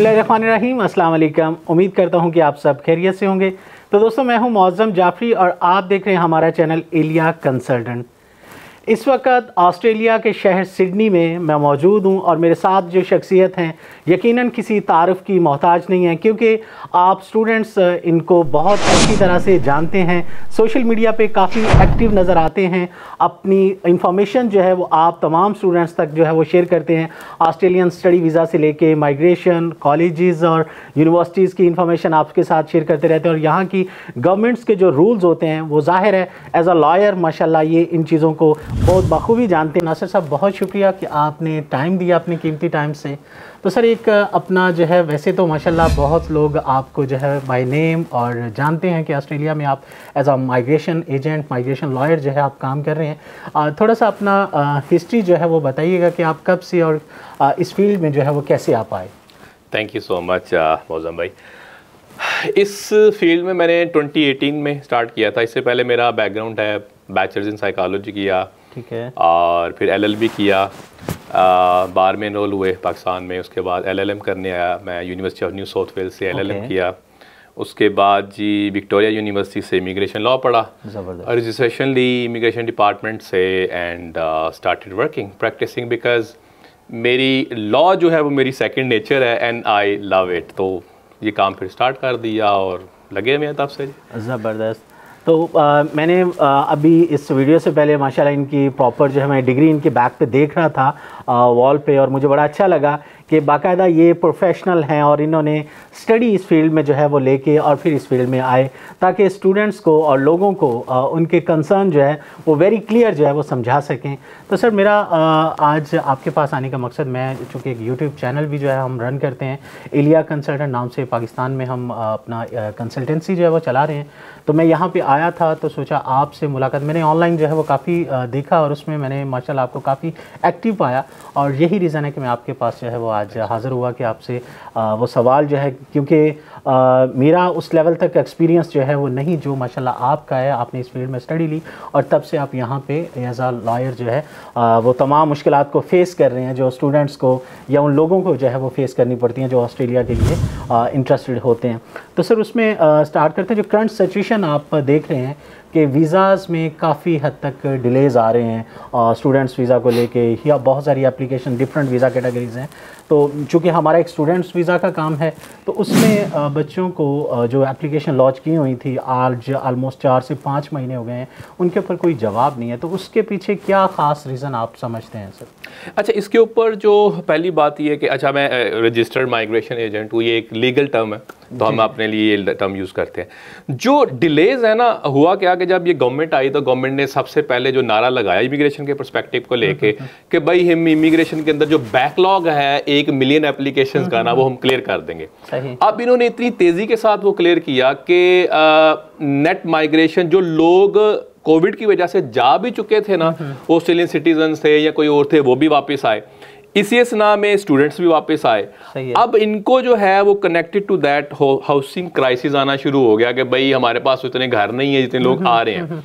बसमीम अल्लाम उम्मीद करता हूँ कि आप सब खैरियत से होंगे तो दोस्तों मैं हूँ मौज़म जाफरी और आप देख रहे हैं हमारा चैनल एलिया कंसल्टेंट इस वक्त ऑस्ट्रेलिया के शहर सिडनी में मैं मौजूद हूं और मेरे साथ जो शख्सियत हैं यकीनन किसी तारफ़ की मोहताज नहीं है क्योंकि आप स्टूडेंट्स uh, इनको बहुत अच्छी तरह से जानते हैं सोशल मीडिया पे काफ़ी एक्टिव नज़र आते हैं अपनी इंफॉर्मेशन जो है वो आप तमाम स्टूडेंट्स तक जो है वो शेयर करते हैं ऑस्ट्रेलियन स्टडी वीज़ा से लेके माइग्रेशन कॉलेज़ और यूनिवर्सिटीज़ की इंफॉर्मेशन आपके साथ शेयर करते रहते हैं और यहाँ की गवर्नमेंट्स के जो रूल्स होते हैं वो ज़ाहिर है एज अ लॉयर माशाला ये इन चीज़ों को बहुत बखूबी जानते हैं नासिर साहब बहुत शुक्रिया कि आपने टाइम दिया अपने कीमती टाइम से तो सर एक अपना जो है वैसे तो माशाल्लाह बहुत लोग आपको जो है बाय नेम और जानते हैं कि ऑस्ट्रेलिया में आप as a migration agent migration lawyer जो है आप काम कर रहे हैं थोड़ा सा अपना हिस्ट्री जो है वो बताइएगा कि आप कब से और इस फील्ड में जो है वो कैसे आ पाए thank you so much Moazzam भाई इस फील्ड में मैंने 2018 में स्टार्ट किया था इससे पहले मेरा बैकग्राउंड है बैचलर्स इन साइकोलॉजी किया ठीक है और फिर एल किया बार में इनरोल हुए पाकिस्तान में उसके बाद एल करने आया मैं University of New South Wales से एल किया उसके बाद जी विक्टोरिया यूनिवर्सिटी से इमिग्रेशन लॉ पढ़ा और रजिस्ट्रेशन ली इमिग्रेशन डिपार्टमेंट से and started working practicing because मेरी लॉ जो है वो मेरी सेकंड नेचर है एंड आई लव इट तो ये काम फिर स्टार्ट कर दिया और लगे हुए हैं तब से ज़बरदस्त तो आ, मैंने आ, अभी इस वीडियो से पहले माशाल्लाह इनकी प्रॉपर जो है मैं डिग्री इनके बैक पे देख रहा था वॉल पे और मुझे बड़ा अच्छा लगा कि बाकायदा ये प्रोफेशनल हैं और इन्होंने स्टडी इस फील्ड में जो है वो लेके और फिर इस फील्ड में आए ताकि स्टूडेंट्स को और लोगों को आ, उनके कंसर्न जो है वो वेरी क्लियर जो है वो समझा सकें तो सर मेरा आ, आज आपके पास आने का मकसद मैं चूँकि एक यूट्यूब चैनल भी जो है हम रन करते हैं इलिया कंसल्टेंट नाम से पाकिस्तान में हम अपना कंसल्टेंसी जो है वो चला रहे हैं तो मैं यहाँ पर आया था तो सोचा आपसे मुलाकात मैंने ऑनलाइन जो है वो काफ़ी देखा और उसमें मैंने माशा आपको काफ़ी एक्टिव पाया और यही रीज़न है कि मैं आपके पास जो है वो आज हाज़िर हुआ कि आपसे वो सवाल जो है क्योंकि मेरा उस लेवल तक एक्सपीरियंस जो है वो नहीं जो माशाल्लाह आपका है आपने इस फील्ड में स्टडी ली और तब से आप यहाँ पे एज आ लॉयर जो है वो तमाम मुश्किल को फ़ेस कर रहे हैं जो स्टूडेंट्स को या उन लोगों को जो है वो फ़ेस करनी पड़ती हैं जो ऑस्ट्रेलिया के लिए इंटरेस्टेड होते हैं तो सर उसमें स्टार्ट करते हैं जो करंट सिचुएशन आप देख रहे हैं कि वीज़ाज़ में काफ़ी हद तक डिलेज़ आ रहे हैं स्टूडेंट्स वीज़ा को लेके या बहुत सारी एप्लीकेशन डिफरेंट वीज़ा कैटेगरीज़ हैं तो चूँकि हमारा एक स्टूडेंट्स वीज़ा का काम है तो उसमें बच्चों को जो एप्लीकेशन लॉन्च की हुई थी आज आलमोस्ट चार से पाँच महीने हो गए हैं उनके ऊपर कोई जवाब नहीं है तो उसके पीछे क्या ख़ास रीज़न आप समझते हैं सर अच्छा इसके ऊपर जो पहली बात ये कि अच्छा मैं रजिस्टर्ड माइग्रेशन एजेंट हूँ ये एक लीगल टर्म है तो हम अपने लिए ये टर्म यूज़ करते हैं जो डिलेज है ना हुआ क्या कि जब ये गवर्नमेंट आई तो गवर्नमेंट ने सबसे पहले जो नारा लगाया इमिग्रेशन के परस्पेक्टिव को लेके हम्म, हम्म, हम्म। कि भाई हम इमिग्रेशन के अंदर जो बैकलॉग है एक मिलियन एप्लीकेशन का ना वो हम क्लियर कर देंगे अब इन्होंने इतनी तेज़ी के साथ वो क्लियर किया कि नेट माइग्रेशन जो लोग कोविड की वजह से जा भी चुके थे ना ऑस्ट्रेलियन सिटीजन थे या कोई और थे वो भी वापस आए इसी सना में स्टूडेंट्स भी वापस आए अब इनको जो है वो connected to that housing crisis आना शुरू हो गया कि भाई हमारे पास उतने घर नहीं है जितने लोग आ रहे हैं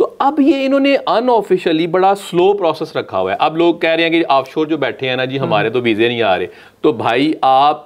तो अब ये इन्होंने अनऑफिशियली बड़ा स्लो प्रोसेस रखा हुआ है अब लोग कह रहे हैं कि ऑफशोर जो बैठे हैं ना जी हमारे हम्म। तो वीज़े नहीं आ रहे तो भाई आप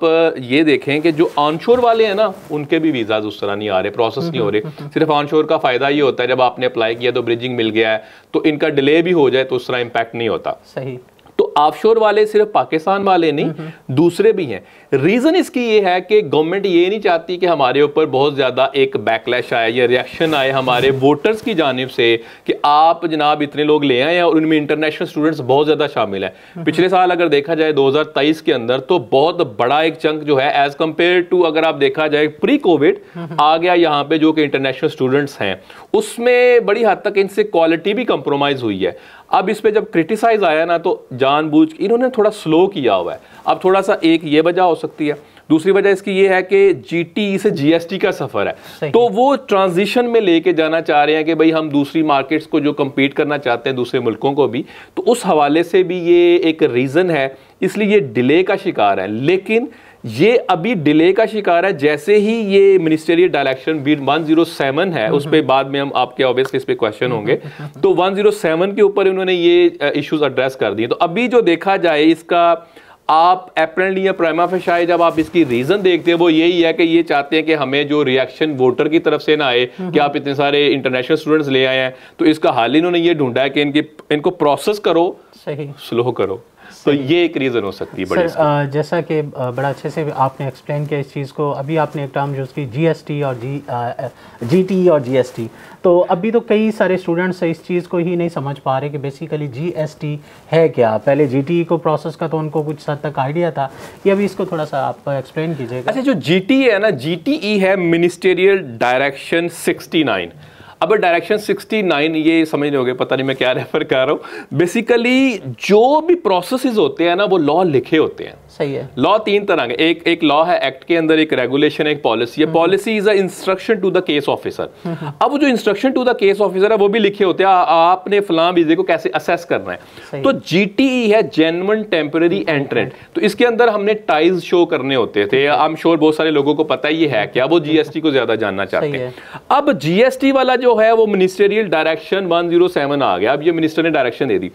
ये देखें कि जो ऑनशोर वाले हैं ना उनके भी वीजा उस तरह नहीं आ रहे प्रोसेस नहीं हो रहे हम्म, हम्म, सिर्फ ऑनशोर का फ़ायदा ये होता है जब आपने अप्लाई किया तो ब्रिजिंग मिल गया है तो इनका डिले भी हो जाए तो उस तरह इम्पैक्ट नहीं होता सही तो ऑफशोर वाले सिर्फ पाकिस्तान वाले नहीं दूसरे भी हैं रीज़न इसकी ये है कि गवर्नमेंट ये नहीं चाहती कि हमारे ऊपर बहुत ज़्यादा एक बैकलैश आए या रिएक्शन आए हमारे वोटर्स की जानब से कि आप जनाब इतने लोग ले आए हैं और उनमें इंटरनेशनल स्टूडेंट्स बहुत ज़्यादा शामिल है पिछले साल अगर देखा जाए दो के अंदर तो बहुत बड़ा एक चंक जो है एज़ कंपेयर टू अगर आप देखा जाए प्री कोविड आ गया यहाँ पे जो कि इंटरनेशनल स्टूडेंट्स हैं उसमें बड़ी हद तक इनसे क्वालिटी भी कंप्रोमाइज़ हुई है अब इस पर जब क्रिटिसाइज आया ना तो जानबूझ इन्होंने थोड़ा स्लो किया हुआ है अब थोड़ा सा एक ये वजह हो सकती है दूसरी वजह इसकी ये है कि जी से जीएसटी का सफर है तो वो ट्रांजिशन में लेके जाना चाह रहे हैं कि भाई हम दूसरी मार्केट्स को जो कम्पीट करना चाहते हैं दूसरे मुल्कों को भी तो उस हवाले से भी ये एक रीज़न है इसलिए ये डिले का शिकार है लेकिन ये अभी डिले का शिकार है जैसे ही ये ministerial direction B one zero seven hmm हम्म, उस पर हम्म। बाद में हम आपके ऑब्वियसली इस पर क्वेश्चन होंगे हम्म, तो वन जीरो सेवन के ऊपर उन्होंने ये इश्यूज एड्रेस कर दिए तो अभी जो देखा जाए इसका आप अप्रैनली या प्राइमा फेशाई जब आप इसकी रीज़न देखते हैं वो यही है कि ये चाहते हैं कि हमें जो रिएक्शन वोटर की तरफ से ना आए हम्म, कि हम्म। आप इतने सारे इंटरनेशनल स्टूडेंट्स ले आए हैं तो इसका हाल ही इन्होंने ये ढूंढा है कि इनकी इनको प्रोसेस करो सही स्लो करो तो ये एक रीज़न हो सकती है बड़ी सर, जैसा कि बड़ा अच्छे से आपने एक्सप्लेन किया इस चीज़ को अभी आपने एक टर्म यूज़ की जीएसटी और जी जीटी e और जीएसटी तो अभी तो कई सारे स्टूडेंट्स इस चीज़ को ही नहीं समझ पा रहे कि बेसिकली टी है क्या पहले जीटी e को प्रोसेस का तो उनको कुछ हद तक आइडिया था ये अभी इसको थोड़ा सा आप एक्सप्लेन कीजिएगा अच्छा जो जीटी e है ना ई है मिनिस्टेरियल डायरेक्शन नाइन अब डायरेक्शन 69 ये समझ नहीं हो गया पता नहीं मैं क्या रेफर कर रहा हूँ बेसिकली जो भी प्रोसेसेस होते हैं ना वो लॉ लिखे होते हैं सही है लॉ तीन तरह के एक एक लॉ है एक्ट के अंदर एक रेगुलेशन एक पॉलिसी है policy is a instruction to the case officer अब जो instruction to the case officer है वो भी लिखे होते हैं आपने फलां वीजे को कैसे असेस करना है तो जीटीई e है जेनवन टेम्पररी एंट्रेंट तो इसके अंदर हमने टाइज शो करने होते थे आई एम श्योर बहुत सारे लोगों को पता ही है क्या वो जीएसटी को ज्यादा जानना चाहते हैं अब जीएसटी वाला जो है वो मिनिस्टेरियल डायरेक्शन 107 आ गया अब ये मिनिस्टर ने डायरेक्शन दे दी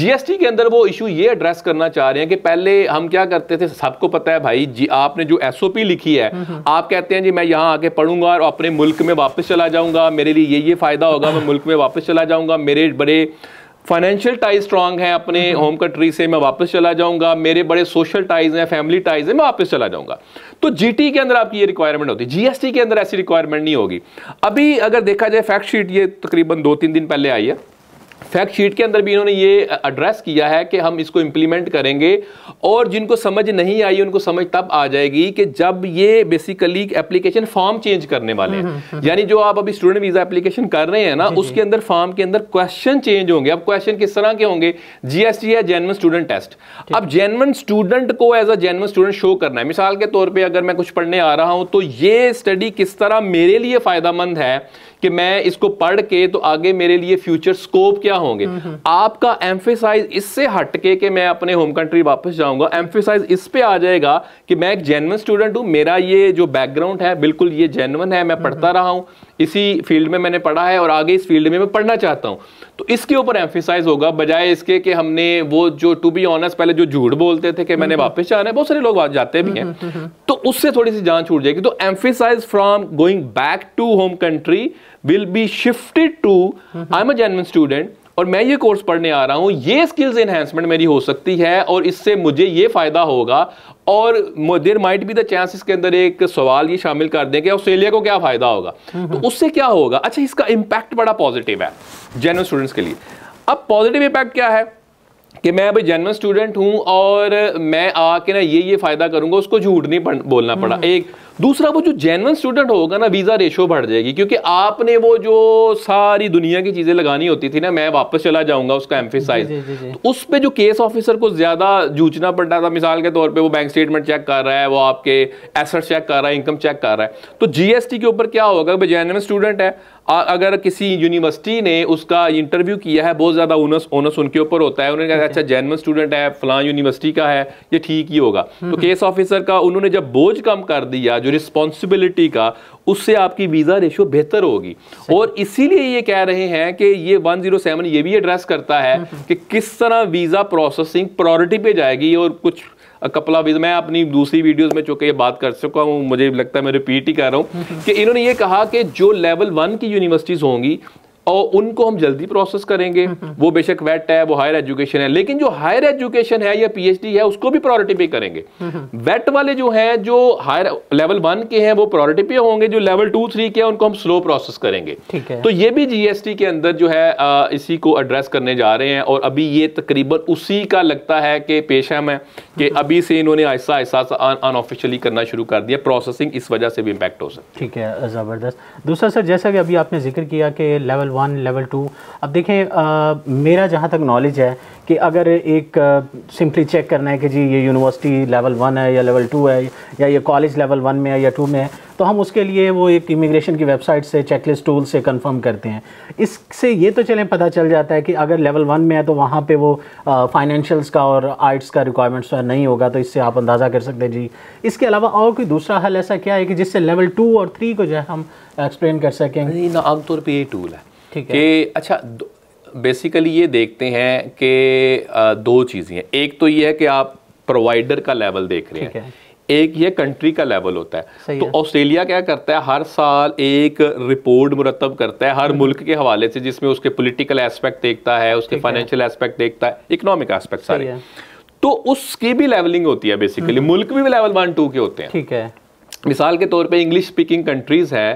जीएसटी के अंदर वो इशू ये एड्रेस करना चाह रहे हैं कि पहले हम क्या करते सकते थे सबको पता है भाई जी आपने जो एसओपी लिखी है हम्म, हम्म। आप कहते हैं जी मैं यहाँ आके पढ़ूंगा और अपने मुल्क में वापस चला जाऊंगा मेरे लिए ये ये फायदा होगा मैं मुल्क में वापस चला जाऊंगा मेरे बड़े फाइनेंशियल टाइज स्ट्रांग हैं अपने होम हम्म, कंट्री से मैं वापस चला जाऊंगा मेरे बड़े सोशल टाइज हैं फैमिली टाइज हैं मैं वापस चला जाऊंगा तो जीटी के अंदर आपकी ये रिक्वायरमेंट होती है जीएसटी के अंदर ऐसी रिक्वायरमेंट नहीं होगी अभी अगर देखा जाए फैक्ट शीट ये तकरीबन दो तीन दिन पहले आई है फैक्ट शीट के अंदर भी इन्होंने ये एड्रेस किया है कि हम इसको इम्प्लीमेंट करेंगे और जिनको समझ नहीं आई उनको समझ तब आ जाएगी कि जब ये बेसिकली एप्लीकेशन फॉर्म चेंज करने वाले हैं हम्म, हम्म, हम्म। यानी जो आप अभी स्टूडेंट वीज़ा एप्लीकेशन कर रहे हैं ना उसके अंदर फॉर्म के अंदर क्वेश्चन चेंज होंगे अब क्वेश्चन किस तरह के होंगे जीएसटी है जेनवन स्टूडेंट टेस्ट अब जेनवन स्टूडेंट को as a genuine student show करना है मिसाल के तौर पर अगर मैं कुछ पढ़ने आ रहा हूं तो ये स्टडी किस तरह मेरे लिए फ़ायदा मंद है कि मैं इसको पढ़ के तो आगे मेरे लिए फ्यूचर स्कोप क्या होंगे हम्म, हम्म। आपका एम्फेसाइज इससे हटके कि मैं अपने होम कंट्री वापस जाऊंगा एम्फेसाइज इस पे आ जाएगा कि मैं एक जेनवन स्टूडेंट हूँ मेरा ये जो बैकग्राउंड है बिल्कुल ये जेनवन है मैं हम्म, पढ़ता रहा हूँ इसी फील्ड में मैंने पढ़ा है और आगे इस फील्ड में मैं पढ़ना चाहता हूँ तो इसके ऊपर एम्फेसाइज होगा बजाय इसके कि हमने वो जो टू बी ऑनेस्ट पहले जो झूठ बोलते थे कि मैंने वापस जाना है बहुत सारे लोग जाते भी हैं तो उससे थोड़ी सी जान छूट जाएगी तो emphasize from going back to home country will be shifted to I am a genuine student और मैं ये कोर्स पढ़ने आ रहा हूँ ये स्किल्स एनहेंसमेंट मेरी हो सकती है और इससे मुझे ये फ़ायदा होगा और there might be the chance इसके अंदर एक सवाल ये शामिल कर दें कि ऑस्ट्रेलिया को क्या फ़ायदा होगा mm-hmm. तो उससे क्या होगा अच्छा इसका इम्पैक्ट बड़ा पॉजिटिव है जेनवन स्टूडेंट्स के लिए अब पॉजिटिव इम्पैक्ट क्या है कि मैं अभी जेनवन स्टूडेंट हूं और मैं आके ना ये ये फ़ायदा करूंगा उसको झूठ नहीं बोलना पड़ा mm-hmm. एक दूसरा वो जो जेनवन स्टूडेंट होगा ना वीज़ा रेशो बढ़ जाएगी क्योंकि आपने वो जो सारी दुनिया की चीज़ें लगानी होती थी ना मैं वापस चला जाऊंगा उसका एम्फिसाइज तो उस पर जो केस ऑफिसर को ज़्यादा जूझना पड़ रहा था मिसाल के तौर पर वो बैंक स्टेटमेंट चेक कर रहा है वो आपके एसेट चेक कर रहा है इनकम चेक कर रहा है तो जीएसटी के ऊपर क्या होगा भाई जेनवन स्टूडेंट है और अगर किसी यूनिवर्सिटी ने उसका इंटरव्यू किया है बहुत ज़्यादा ओनस ओनस उनके ऊपर होता है उन्होंने कहा अच्छा जैनवन स्टूडेंट है फलां यूनिवर्सिटी का है ये ठीक ही होगा हम्म, तो केस हम्म। ऑफिसर का उन्होंने जब बोझ कम कर दिया जो रिस्पॉन्सिबिलिटी का उससे आपकी वीज़ा रेशियो बेहतर होगी और इसीलिए ये कह रहे हैं कि ये वन जीरो सेवन ये भी एड्रेस करता है हम्म, कि किस तरह वीज़ा प्रोसेसिंग प्रायोरिटी पे जाएगी और कुछ कपला विज मैं अपनी दूसरी वीडियोस में चुके ये बात कर चुका हूँ मुझे लगता है मैं रिपीट ही कर रहा हूँ कि इन्होंने ये कहा कि जो लेवल वन की यूनिवर्सिटीज़ होंगी और उनको हम जल्दी प्रोसेस करेंगे हम्म, हम्म। वो बेशक वेट है वो हायर एजुकेशन है लेकिन जो हायर एजुकेशन है या पीएचडी है उसको भी प्रायोरिटी पे करेंगे वेट हम्म, वाले जो हैं जो हायर लेवल वन के हैं वो प्रायोरिटी पे होंगे जो लेवल टू थ्री के हैं उनको हम स्लो प्रोसेस करेंगे ठीक है तो ये भी जीएसटी के अंदर जो है आ, इसी को एड्रेस करने जा रहे हैं और अभी ये तकरीबन उसी का लगता है कि पेशा में कि अभी से इन्होंने ऐसा ऐसा अनऑफिशियली करना शुरू कर दिया प्रोसेसिंग इस वजह से भी इम्पैक्ट हो सकता है ठीक है ज़बरदस्त दूसरा सर जैसा कि अभी आपने जिक्र किया कि लेवल वन लेवल टू अब देखें मेरा जहाँ तक नॉलेज है कि अगर एक सिंपली चेक करना है कि जी ये यूनिवर्सिटी लेवल वन है या लेवल टू है या ये कॉलेज लेवल वन में है या टू में है तो हम उसके लिए वो एक इमिग्रेशन की वेबसाइट से चेकलिस्ट टूल से कंफर्म करते हैं इससे ये तो चलें पता चल जाता है कि अगर लेवल वन में है तो वहाँ पे वो फाइनेंशियल्स का और आर्ट्स का रिक्वायरमेंट्स तो नहीं होगा तो इससे आप अंदाज़ा कर सकते हैं जी इसके अलावा और कोई दूसरा हल ऐसा क्या है कि जिससे लेवल टू और थ्री को जो है हम एक्सप्लेन कर सकें आमतौर पर ये टूल है कि अच्छा बेसिकली ये देखते हैं कि दो चीज़ें हैं एक तो ये है कि आप प्रोवाइडर का लेवल देख रहे हैं है। एक ये कंट्री का लेवल होता है तो ऑस्ट्रेलिया क्या करता है हर साल एक रिपोर्ट मुरतब करता है हर हम्म। मुल्क के हवाले से जिसमें उसके पोलिटिकल एस्पेक्ट देखता है उसके फाइनेंशियल एस्पेक्ट देखता है इकोनॉमिक एस्पेक्ट सारे तो उसकी भी लेवलिंग होती है बेसिकली हम्म। मुल्क भी लेवल वन टू के होते हैं ठीक है मिसाल के तौर पे इंग्लिश स्पीकिंग कंट्रीज है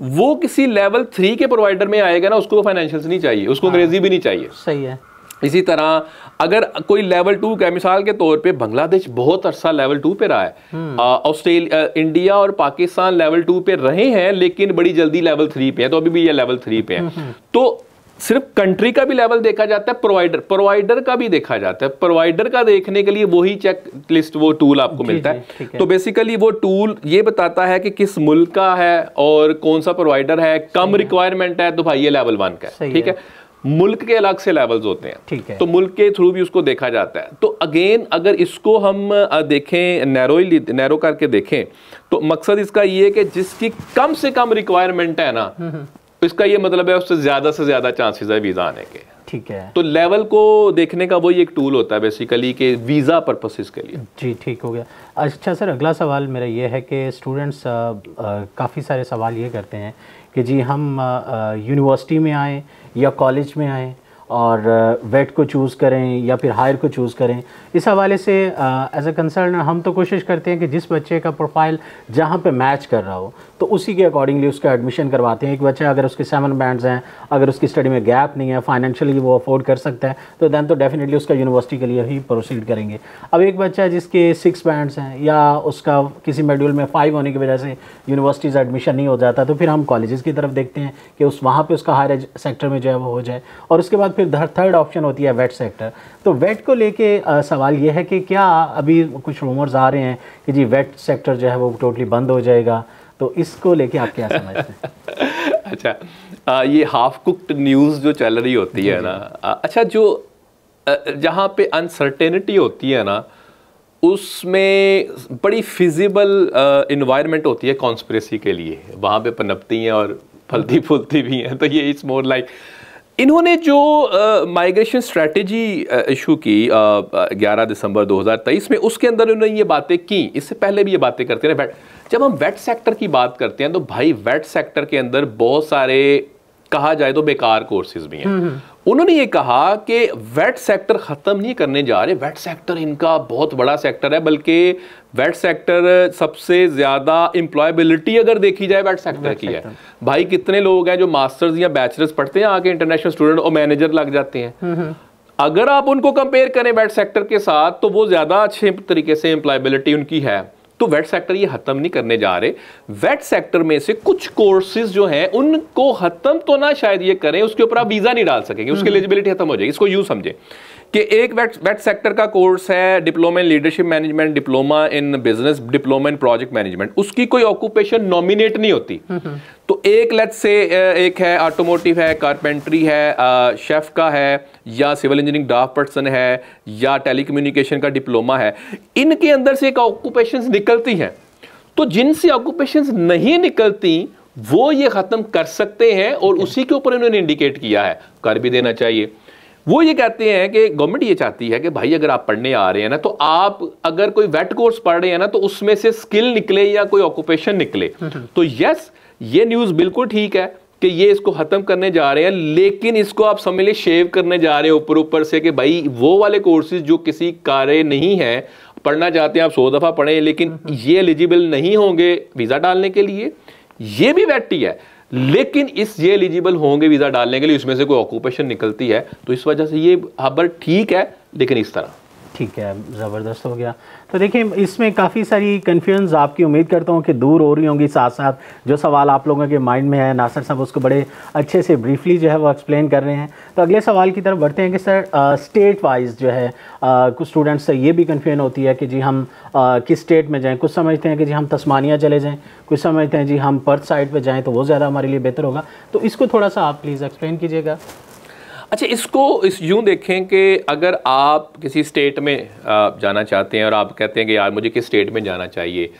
वो किसी लेवल थ्री के प्रोवाइडर में आएगा ना उसको फाइनेंशियल नहीं चाहिए उसको हाँ। अंग्रेजी भी नहीं चाहिए सही है इसी तरह अगर कोई लेवल टू का मिसाल के तौर पे बांग्लादेश बहुत अरसा लेवल टू पे रहा है ऑस्ट्रेलिया हम्म। इंडिया और पाकिस्तान लेवल टू पे रहे हैं लेकिन बड़ी जल्दी लेवल थ्री पे है तो अभी भी ये लेवल थ्री पे है हम्म, हम्म। तो सिर्फ कंट्री का भी लेवल देखा जाता है प्रोवाइडर प्रोवाइडर का भी देखा जाता है प्रोवाइडर का देखने के लिए वही चेक लिस्ट वो टूल आपको मिलता है है तो बेसिकली वो टूल ये बताता है कि किस मुल्क का है और कौन सा प्रोवाइडर है कम रिक्वायरमेंट है तो भाई ये लेवल वन का है ठीक है मुल्क के अलग से लेवल्स होते हैं ठीक है तो मुल्क के थ्रू भी उसको देखा जाता है तो अगेन अगर इसको हम देखें नैरो नैरो करके देखें तो मकसद इसका ये है कि जिसकी कम से कम रिक्वायरमेंट है ना हम्म, हम्म। तो इसका ये मतलब है उससे ज़्यादा से ज़्यादा चांसेस है वीज़ा आने के ठीक है तो लेवल को देखने का वही एक टूल होता है बेसिकली के वीज़ा पर्पसेस के लिए जी ठीक हो गया अच्छा सर अगला सवाल मेरा ये है कि स्टूडेंट्स काफ़ी सारे सवाल ये करते हैं कि जी हम यूनिवर्सिटी में आएँ या कॉलेज में आएँ और वेट को चूज़ करें या फिर हायर को चूज़ करें इस हवाले से एज ए कंसर्न हम तो कोशिश करते हैं कि जिस बच्चे का प्रोफाइल जहाँ पे मैच कर रहा हो तो उसी के अकॉर्डिंगली उसका एडमिशन करवाते हैं एक बच्चा अगर उसके सेवन बैंड्स हैं अगर उसकी स्टडी में गैप नहीं है फाइनेंशियली वो अफोर्ड कर सकता है तो दैन तो डेफिनेटली उसका यूनिवर्सिटी के लिए ही प्रोसीड करेंगे अब एक बच्चा जिसके सिक्स बैंड्स हैं या उसका किसी मेड्यूल में फाइव होने की वजह से यूनिवर्सिटी से एडमिशन नहीं हो जाता तो फिर हम कॉलेजेस की तरफ देखते हैं कि उस वहाँ पर उसका हायर सेक्टर में जो है वो हो जाए और उसके बाद फिर थर्ड ऑप्शन होती है वेट सेक्टर तो वेट को लेके सवाल ये है कि क्या अभी कुछ रूमर्स आ रहे हैं कि जी वेट सेक्टर जो है वो टोटली बंद हो जाएगा तो इसको लेके आप क्या समझते हैं अच्छा आ, ये हाफ कुक्ड न्यूज़ जो चल रही होती है ना अच्छा जो जहाँ पे अनसर्टेनिटी होती है ना उसमें बड़ी फिजिबल इन्वायरमेंट होती है कॉन्स्परेसी के लिए वहाँ पे पनपती हैं और फलती फूलती भी हैं तो ये इट्स मोर लाइक इन्होंने जो माइग्रेशन स्ट्रेटजी इशू की ग्यारह 11 दिसंबर 2023 में उसके अंदर उन्होंने ये बातें की इससे पहले भी ये बातें करते रहे बैठ जब हम वेट सेक्टर की बात करते हैं तो भाई वेट सेक्टर के अंदर बहुत सारे कहा जाए तो बेकार कोर्सेज भी हैं हम्म, हम्म। उन्होंने ये कहा कि वेट सेक्टर ख़त्म नहीं करने जा रहे वेट सेक्टर इनका बहुत बड़ा सेक्टर है बल्कि वेट सेक्टर सबसे ज़्यादा इंप्लॉयबिलिटी अगर देखी जाए वेट सेक्टर वेट की सेक्टर। है भाई कितने लोग हैं जो मास्टर्स या बैचलर्स पढ़ते हैं आके इंटरनेशनल स्टूडेंट और मैनेजर लग जाते हैं हम्म, अगर आप उनको कंपेयर करें वेट सेक्टर के साथ तो वो ज़्यादा अच्छे तरीके से इंप्लायबिलिटी उनकी है तो वेट सेक्टर ये खत्म नहीं करने जा रहे वेट सेक्टर में से कुछ कोर्सेज जो हैं उनको खत्म तो ना शायद ये करें उसके ऊपर आप वीजा नहीं डाल सकेंगे उसकी एलिजिबिलिटी हम्म। खत्म हो जाएगी इसको यू समझे कि एक वेट वेट सेक्टर का कोर्स है diploma in leadership management diploma in business diploma in project management उसकी कोई ऑक्यूपेशन नॉमिनेट नहीं होती तो एक लेट्स से एक है ऑटोमोटिव है कारपेंट्री है शेफ का है या सिविल इंजीनियरिंग ड्राफ्ट पर्सन है या टेलीकम्युनिकेशन का डिप्लोमा है इनके अंदर से एक ऑक्यूपेशन निकलती हैं तो जिनसे ऑक्यूपेशन नहीं निकलती वो ये ख़त्म कर सकते हैं और उसी के ऊपर इन्होंने इंडिकेट किया है कर भी देना चाहिए वो ये कहते हैं कि गवर्नमेंट ये चाहती है कि भाई अगर आप पढ़ने आ रहे हैं ना तो आप अगर कोई वेट कोर्स पढ़ रहे हैं ना तो उसमें से स्किल निकले या कोई ऑक्यूपेशन निकले तो यस ये न्यूज़ बिल्कुल ठीक है कि ये इसको ख़त्म करने जा रहे हैं लेकिन इसको आप समझ लें शेव करने जा रहे हैं ऊपर ऊपर से कि भाई वो वाले कोर्सेज जो किसी कार्य नहीं है पढ़ना चाहते हैं आप सौ दफ़ा पढ़ें लेकिन ये एलिजिबल नहीं होंगे वीज़ा डालने के लिए ये भी वैट ही है लेकिन इस ये एलिजिबल होंगे वीज़ा डालने के लिए उसमें से कोई ऑक्यूपेशन निकलती है तो इस वजह से ये हबर ठीक है लेकिन इस तरह ठीक है ज़बरदस्त हो गया तो देखिए इसमें काफ़ी सारी कन्फ्यूजन आपकी उम्मीद करता हूँ कि दूर हो रही होंगी साथ साथ जो सवाल आप लोगों के माइंड में है नासर साहब उसको बड़े अच्छे से ब्रीफली जो है वो एक्सप्लेन कर रहे हैं तो अगले सवाल की तरफ बढ़ते हैं कि सर स्टेट वाइज जो है आ, कुछ स्टूडेंट्स से ये भी कन्फ्यूजन होती है कि जी हम आ, किस स्टेट में जाएँ कुछ समझते हैं कि जी हम तस्मानिया चले जाएँ कुछ समझते हैं जी हम पर्थ साइड पर जाएँ तो वो ज़्यादा हमारे लिए बेहतर होगा तो इसको थोड़ा सा आप प्लीज़ एक्सप्लेन कीजिएगा अच्छा इसको इस यूँ देखें कि अगर आप किसी स्टेट में जाना चाहते हैं और आप कहते हैं कि यार मुझे किस स्टेट में जाना चाहिए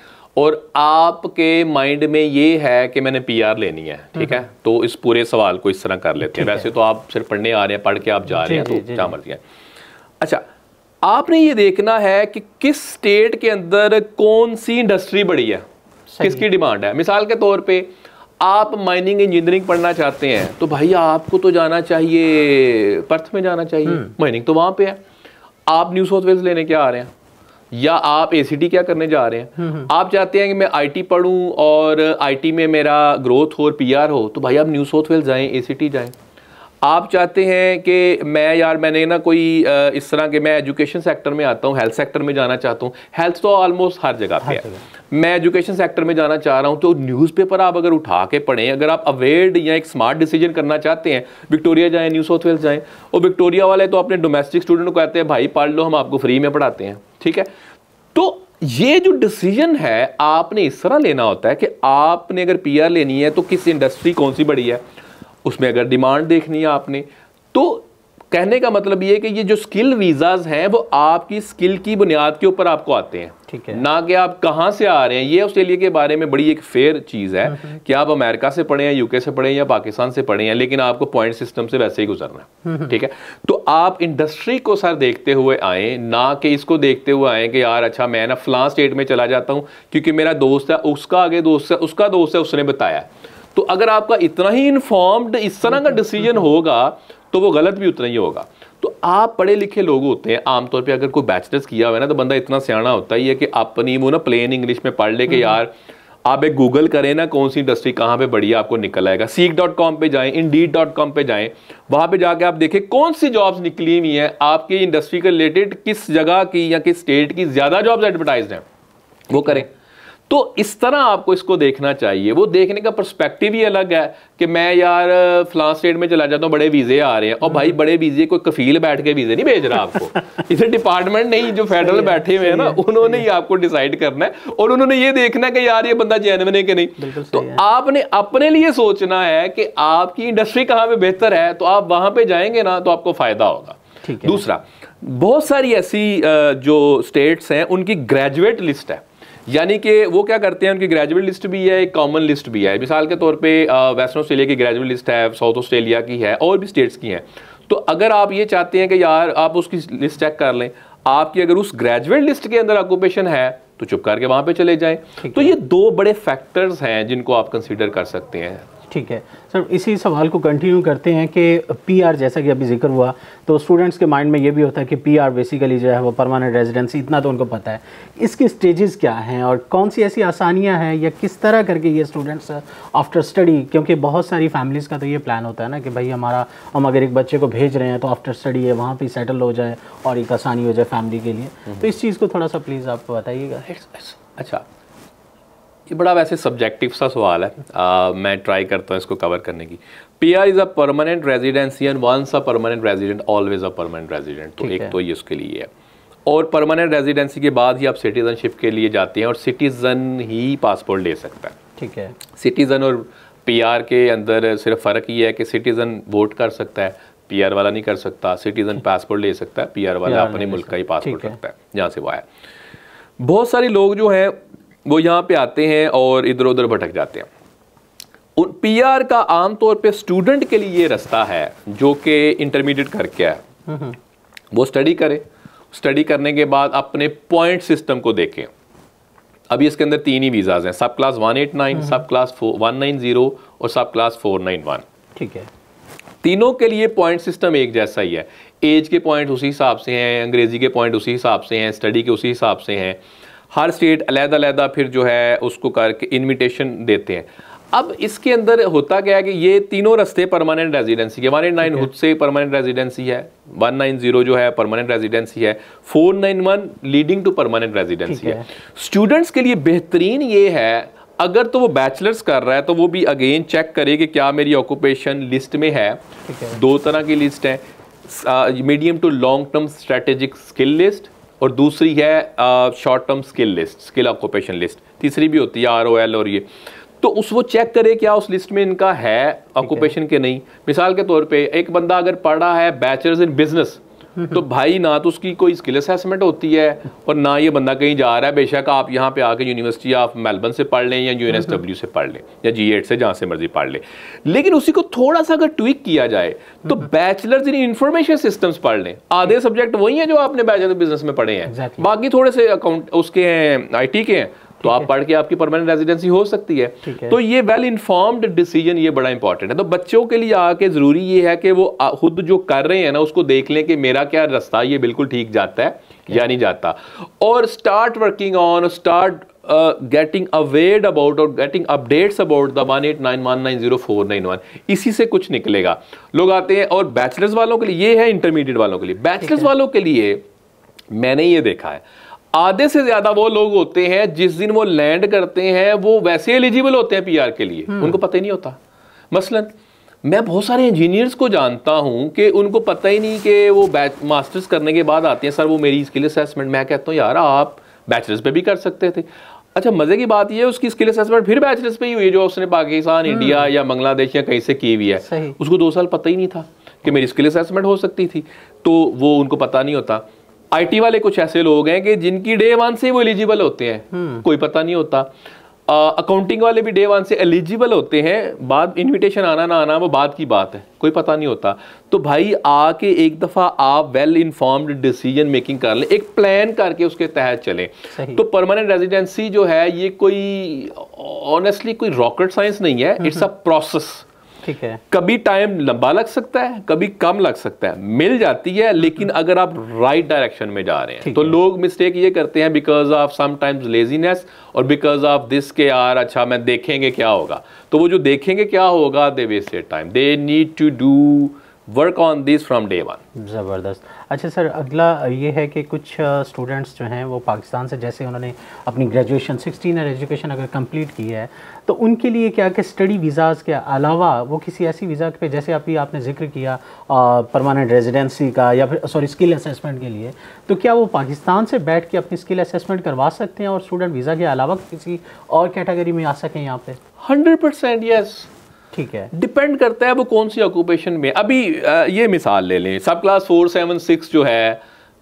और आपके माइंड में ये है कि मैंने पीआर लेनी है ठीक हम्म। है तो इस पूरे सवाल को इस तरह कर लेते हैं वैसे तो आप सिर्फ पढ़ने आ रहे हैं पढ़ के आप जा रहे हैं तो क्या मर्जी है अच्छा आपने ये देखना है कि किस स्टेट के अंदर कौन सी इंडस्ट्री बड़ी है किसकी डिमांड है मिसाल के तौर पर आप माइनिंग इंजीनियरिंग पढ़ना चाहते हैं तो भाई आपको तो जाना चाहिए पर्थ में जाना चाहिए माइनिंग हम्म। तो वहाँ पे है आप न्यू साउथ वेल्स लेने क्या आ रहे हैं या आप ए क्या करने जा रहे हैं हम्म, हम्म। आप चाहते हैं कि मैं आईटी पढ़ूं और आईटी में मेरा ग्रोथ हो और पीआर हो तो भाई आप न्यू साउथ वेल्स जाएं ए जाएं आप चाहते हैं कि मैं यार मैंने ना कोई इस तरह के मैं एजुकेशन सेक्टर में आता हूँ हेल्थ सेक्टर में जाना चाहता हूँ हेल्थ तो ऑलमोस्ट हर जगह पे है मैं एजुकेशन सेक्टर में जाना चाह रहा हूँ तो न्यूज़पेपर आप अगर उठा के पढ़ें अगर आप अवेयर्ड या एक स्मार्ट डिसीजन करना चाहते हैं विक्टोरिया जाएँ न्यू साउथ वेल्स जाएँ और विक्टोरिया वाले तो अपने डोमेस्टिक स्टूडेंट को कहते हैं भाई पढ़ लो हम आपको फ्री में पढ़ाते हैं ठीक है तो ये जो डिसीजन है आपने इस तरह लेना होता है कि आपने अगर पी लेनी है तो किस इंडस्ट्री कौन सी बड़ी है उसमें अगर डिमांड देखनी है आपने तो कहने का मतलब ये कि ये जो स्किल वीज़ाज हैं वो आपकी स्किल की बुनियाद के ऊपर आपको आते हैं ठीक है ना कि आप कहाँ से आ रहे हैं ये ऑस्ट्रेलिया के बारे में बड़ी एक फेयर चीज़ है हम्म, हम्म। कि आप अमेरिका से पढ़े हैं यूके से पढ़े हैं या पाकिस्तान से पढ़े हैं लेकिन आपको पॉइंट सिस्टम से वैसे ही गुजरना है हम्म, ठीक है तो आप इंडस्ट्री को सर देखते हुए आए ना कि इसको देखते हुए आए कि यार अच्छा मैं ना फलां स्टेट में चला जाता हूँ क्योंकि मेरा दोस्त है उसका आगे दोस्त है उसका दोस्त है उसने बताया तो अगर आपका इतना ही इन्फॉर्म्ड इस तरह का डिसीजन होगा तो वो गलत भी उतना ही होगा तो आप पढ़े लिखे लोग होते हैं आमतौर पे अगर कोई बैचलर्स किया हुआ है ना तो बंदा इतना स्याणा होता ही है कि अपनी वो ना प्लेन इंग्लिश में पढ़ ले के हम्म। यार आप एक गूगल करें ना कौन सी इंडस्ट्री कहाँ पे बढ़िया आपको निकल आएगा सीख डॉट कॉम पर जाएँ इन डी डॉट कॉम पर जाएँ वहाँ पर जाके आप देखें कौन सी जॉब्स निकली हुई हैं आपकी इंडस्ट्री के रिलेटेड किस जगह की या किस स्टेट की ज़्यादा जॉब्स एडवर्टाइज हैं वो करें तो इस तरह आपको इसको देखना चाहिए वो देखने का पर्सपेक्टिव ही अलग है कि मैं यार फ्लां स्टेट में चला जाता हूँ बड़े वीज़े आ रहे हैं और भाई बड़े वीज़े कोई कफील बैठ के वीज़े नहीं भेज रहा आपको इसे डिपार्टमेंट नहीं जो फेडरल बैठे हुए हैं ना उन्होंने ही आपको डिसाइड करना है और उन्होंने ये देखना है कि यार ये बंदा जैनवन है कि नहीं तो आपने अपने लिए सोचना है कि आपकी इंडस्ट्री कहाँ पे बेहतर है तो आप वहाँ पे जाएंगे ना तो आपको फ़ायदा होगा दूसरा बहुत सारी ऐसी जो स्टेट्स हैं उनकी ग्रेजुएट लिस्ट है यानी कि वो क्या करते हैं उनकी ग्रेजुएट लिस्ट भी है एक कॉमन लिस्ट भी है मिसाल के तौर पे वेस्टर्न ऑस्ट्रेलिया की ग्रेजुएट लिस्ट है साउथ ऑस्ट्रेलिया की है और भी स्टेट्स की हैं तो अगर आप ये चाहते हैं कि यार आप उसकी लिस्ट चेक कर लें आपकी अगर उस ग्रेजुएट लिस्ट के अंदर ऑक्यूपेशन है तो चुप करके वहाँ पे चले जाएं तो ये दो बड़े फैक्टर्स हैं जिनको आप कंसिडर कर सकते हैं ठीक है सर इसी सवाल को कंटिन्यू करते हैं कि पीआर जैसा कि अभी जिक्र हुआ तो स्टूडेंट्स के माइंड में ये भी होता है कि पीआर बेसिकली जो है वो परमानेंट रेजिडेंसी इतना तो उनको पता है इसकी स्टेजेस क्या हैं और कौन सी ऐसी आसानियाँ हैं या किस तरह करके ये स्टूडेंट्स आफ्टर स्टडी क्योंकि बहुत सारी फैमिलीज़ का तो ये प्लान होता है ना कि भाई हमारा हम अगर एक बच्चे को भेज रहे हैं तो आफ्टर स्टडी है वहाँ पर सेटल हो जाए और एक आसानी हो जाए फैमिली के लिए हम्म। तो इस चीज़ को थोड़ा सा प्लीज़ आप बताइएगा अच्छा ये बड़ा वैसे सब्जेक्टिव सा सवाल है आ, मैं ट्राई करता हूँ इसको कवर करने की P R is a permanent residency and once a permanent resident always a permanent resident तो एक तो ये उसके लिए है और परमानेंट रेजिडेंसी के बाद ही आप सिटीजनशिप के लिए जाते हैं और सिटीज़न ही पासपोर्ट ले सकता है ठीक है सिटीज़न और पीआर के अंदर सिर्फ फ़र्क ये है कि सिटीज़न वोट कर सकता है पीआर वाला नहीं कर सकता सिटीज़न पासपोर्ट ले सकता है पीआर वाला अपने मुल्क का ही पासपोर्ट रखता है जहाँ से वो आया बहुत सारे लोग जो हैं वो यहाँ पे आते हैं और इधर उधर भटक जाते हैं उन पी आर का आमतौर पे स्टूडेंट के लिए ये रास्ता है जो कि इंटरमीडिएट करके है वो स्टडी करे स्टडी करने के बाद अपने पॉइंट सिस्टम को देखें अभी इसके अंदर तीन ही वीज़ाज हैं subclass one eight nine subclass one nine zero और सब क्लास फोर नाइन वन ठीक है तीनों के लिए पॉइंट सिस्टम एक जैसा ही है एज के पॉइंट उसी हिसाब से हैं अंग्रेजी के पॉइंट उसी हिसाब से हैं स्टडी के उसी हिसाब से हैं हर स्टेट अलहदा अलहदा फिर जो है उसको करके इन्विटेशन देते हैं अब इसके अंदर होता क्या है कि ये तीनों रस्ते परमानेंट रेजिडेंसी के वन एट नाइन खुद से परमानेंट रेजिडेंसी है वन नाइन जीरो जो है परमानेंट रेजिडेंसी है four nine one leading to permanent residency है स्टूडेंट्स के लिए बेहतरीन ये है अगर तो वो बैचलर्स कर रहा है तो वो भी अगेन चेक करे कि क्या मेरी ऑक्यूपेशन लिस्ट में है, है। दो तरह की लिस्ट है medium to long term strategic skill list और दूसरी है short term skill list skill occupation list तीसरी भी होती है आर ओ एल और ये तो उस वो चेक करे क्या उस लिस्ट में इनका है ऑक्यूपेशन के नहीं मिसाल के तौर पे एक बंदा अगर पढ़ रहा है बैचलर्स इन बिजनेस तो भाई ना तो उसकी कोई स्किल असेसमेंट होती है और ना ये बंदा कहीं जा रहा है बेशक आप यहाँ पे आके यूनिवर्सिटी ऑफ मेलबर्न से पढ़ लें या यू से पढ़ लें या जी एड से जहाँ से मर्जी पढ़ लें लेकिन उसी को थोड़ा सा अगर ट्विक किया जाए तो बैचलर्स इन इंफॉर्मेशन सिस्टम्स पढ़ लें आधे सब्जेक्ट वही हैं जो आपने बैचलर बिजनेस में पढ़े हैं बाकी थोड़े से अकाउंट उसके हैं आई के हैं तो आप पढ़ के आपकी परमानेंट रेजिडेंसी हो सकती है, है। तो ये वेल इन्फॉर्म्ड डिसीजन ये बड़ा इंपॉर्टेंट है तो बच्चों के लिए आके ज़रूरी ये है कि वो खुद जो कर रहे हैं ना उसको देख लें कि मेरा क्या रास्ता ये बिल्कुल ठीक जाता है या नहीं जाता और start working on start getting aware about और getting updates about the one eight nine one nine zero four nine one इसी से कुछ निकलेगा लोग आते हैं और बैचलर्स वालों के लिए ये है इंटरमीडिएट वालों के लिए बैचलर्स वालों के लिए मैंने ये देखा है आधे से ज्यादा वो लोग होते हैं जिस दिन वो लैंड करते हैं वो वैसे एलिजिबल होते हैं पीआर के लिए हम्म। उनको पता ही नहीं होता मसलन मैं बहुत सारे इंजीनियर्स को जानता हूं कि उनको पता ही नहीं कि वो बैच मास्टर्स करने के बाद आते हैं सर वो मेरी स्किल असेसमेंट मैं कहता हूँ यार आप बैचलर्स पे भी कर सकते थे अच्छा मजे की बात यह उसकी स्किल असेसमेंट फिर बैचलर्स पे ही हुई जो उसने पाकिस्तान हम्म। इंडिया या बांग्लादेश या कहीं से की हुई है उसको दो साल पता ही नहीं था कि मेरी स्किल असेसमेंट हो सकती थी तो वो उनको पता नहीं होता आईटी वाले कुछ ऐसे लोग हैं कि जिनकी डे वन से वो एलिजिबल होते हैं हम्म। कोई पता नहीं होता अकाउंटिंग वाले भी डे वन से एलिजिबल होते हैं बाद इनविटेशन आना ना आना वो बाद की बात है कोई पता नहीं होता तो भाई आके एक दफ़ा आप वेल इन्फॉर्म्ड डिसीजन मेकिंग कर लें एक प्लान करके उसके तहत चलें तो परमानेंट रेजिडेंसी जो है ये कोई ऑनेस्टली कोई रॉकेट साइंस नहीं है इट्स अ प्रोसेस ठीक है कभी टाइम लंबा लग सकता है कभी कम लग सकता है मिल जाती है लेकिन हम्म। अगर आप राइट डायरेक्शन में जा रहे हैं तो है। लोग मिस्टेक ये करते हैं बिकॉज ऑफ समटाइम्स लेजीनेस और बिकॉज ऑफ दिस के यार अच्छा मैं देखेंगे क्या होगा तो वो जो देखेंगे क्या होगा they waste time they need to do work on this from day one जबरदस्त अच्छा सर अगला ये है कि कुछ स्टूडेंट्स जो हैं वो पाकिस्तान से जैसे उन्होंने अपनी ग्रेजुएशन सिक्सटीन ईयर एजुकेशन अगर कंप्लीट की है तो उनके लिए क्या कि स्टडी वीज़ाज़ के अलावा वो किसी ऐसी वीज़ा पे जैसे अभी आपने जिक्र किया परमानेंट रेजिडेंसी का या फिर सॉरी स्किल असेसमेंट के लिए तो क्या वो पाकिस्तान से बैठ के अपनी स्किल असेसमेंट करवा सकते हैं और स्टूडेंट वीज़ा के अलावा किसी और कैटेगरी में आ सकें यहाँ पर हंड्रेड परसेंट यस ठीक है डिपेंड करता है वो कौन सी ऑक्यूपेशन में अभी ये मिसाल ले लें सब क्लास फोर सेवन सिक्स जो है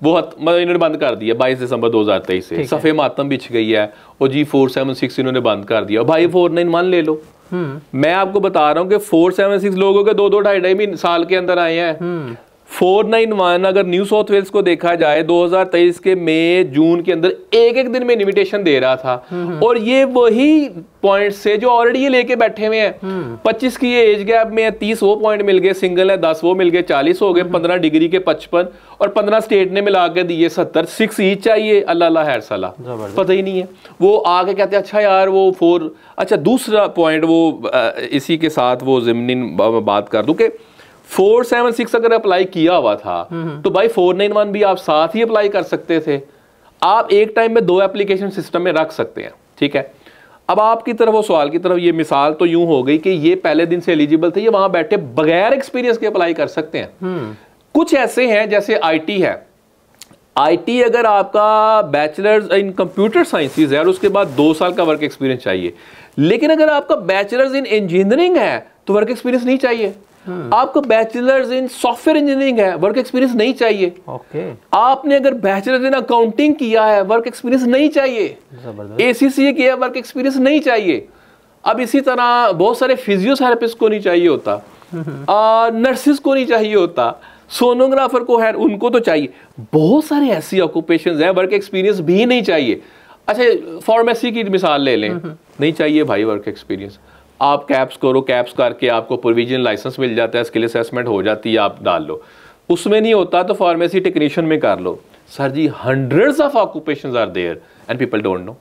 वो मतलब इन्होंने बंद कर दिया बाईस दिसंबर दो हजार तेईस से सफ़े मातम बिछ गई है और जी फोर सेवन सिक्स इन्होंने बंद कर दिया और भाई फोर नाइन वन ले लो हम्म। मैं आपको बता रहा हूँ कि फोर सेवन सिक्स लोगों के दो दो ढाई ढाई साल के अंदर आए हैं हम्म। 491 अगर न्यू साउथ वेल्स को देखा जाए 2023 के मई जून के अंदर एक एक दिन में इन्विटेशन दे रहा था हम्म, हम्म। और ये वही पॉइंट से जो ऑलरेडी ये लेके बैठे हुए हैं हम्म। पच्चीस की एज गैप में तीस वो पॉइंट मिल गए सिंगल है दस वो मिल गए चालीस हो गए पंद्रह डिग्री के पचपन और पंद्रह स्टेट ने मिला के दिए सत्तर सिक्स ईच चाहिए अल्लाह अल्लाह हैर सला पता ही नहीं है वो आके कहते हैं अच्छा यार वो फोर अच्छा दूसरा पॉइंट वो इसी के साथ वो जिमनी बात कर दूँ कि फोर सेवन सिक्स अगर अप्लाई किया हुआ था हम्म, हम्म। तो भाई फोर नाइन वन भी आप साथ ही अप्लाई कर सकते थे आप एक टाइम में दो एप्लीकेशन सिस्टम में रख सकते हैं ठीक है अब आपकी तरफ वो सवाल की तरफ ये मिसाल तो यूं हो गई कि ये पहले दिन से एलिजिबल थे ये वहां बैठे बगैर एक्सपीरियंस के अप्लाई कर सकते हैं हम्म। कुछ ऐसे हैं जैसे आईटी है आईटी अगर आपका बैचलर्स इन कंप्यूटर साइंसिस है और उसके बाद दो साल का वर्क एक्सपीरियंस चाहिए लेकिन अगर आपका बैचलर्स इन इंजीनियरिंग है तो वर्क एक्सपीरियंस नहीं चाहिए आपको बैचलर्स इन सॉफ्टवेयर इंजीनियरिंग है वर्क एक्सपीरियंस नहीं चाहिए ओके आपने अगर बैचलर्स इन अकाउंटिंग किया है वर्क एक्सपीरियंस नहीं चाहिए एसीसीए किया वर्क एक्सपीरियंस नहीं चाहिए अब इसी तरह बहुत सारे फिजियोथेरेपिस्ट को नहीं चाहिए होता नर्सिस को नहीं चाहिए होता सोनोग्राफर को है उनको तो चाहिए बहुत सारे ऐसी ऑक्यूपेशन है वर्क एक्सपीरियंस भी नहीं चाहिए अच्छा फार्मेसी की मिसाल ले लें नहीं चाहिए भाई वर्क एक्सपीरियंस आप कैप्स करो कैप्स करके आपको प्रोविजन लाइसेंस मिल जाता है स्किल असेसमेंट हो जाती है आप डाल लो उसमें नहीं होता तो फार्मेसी टेक्नीशियन में कर लो sir ji hundreds of occupation are there and people don't know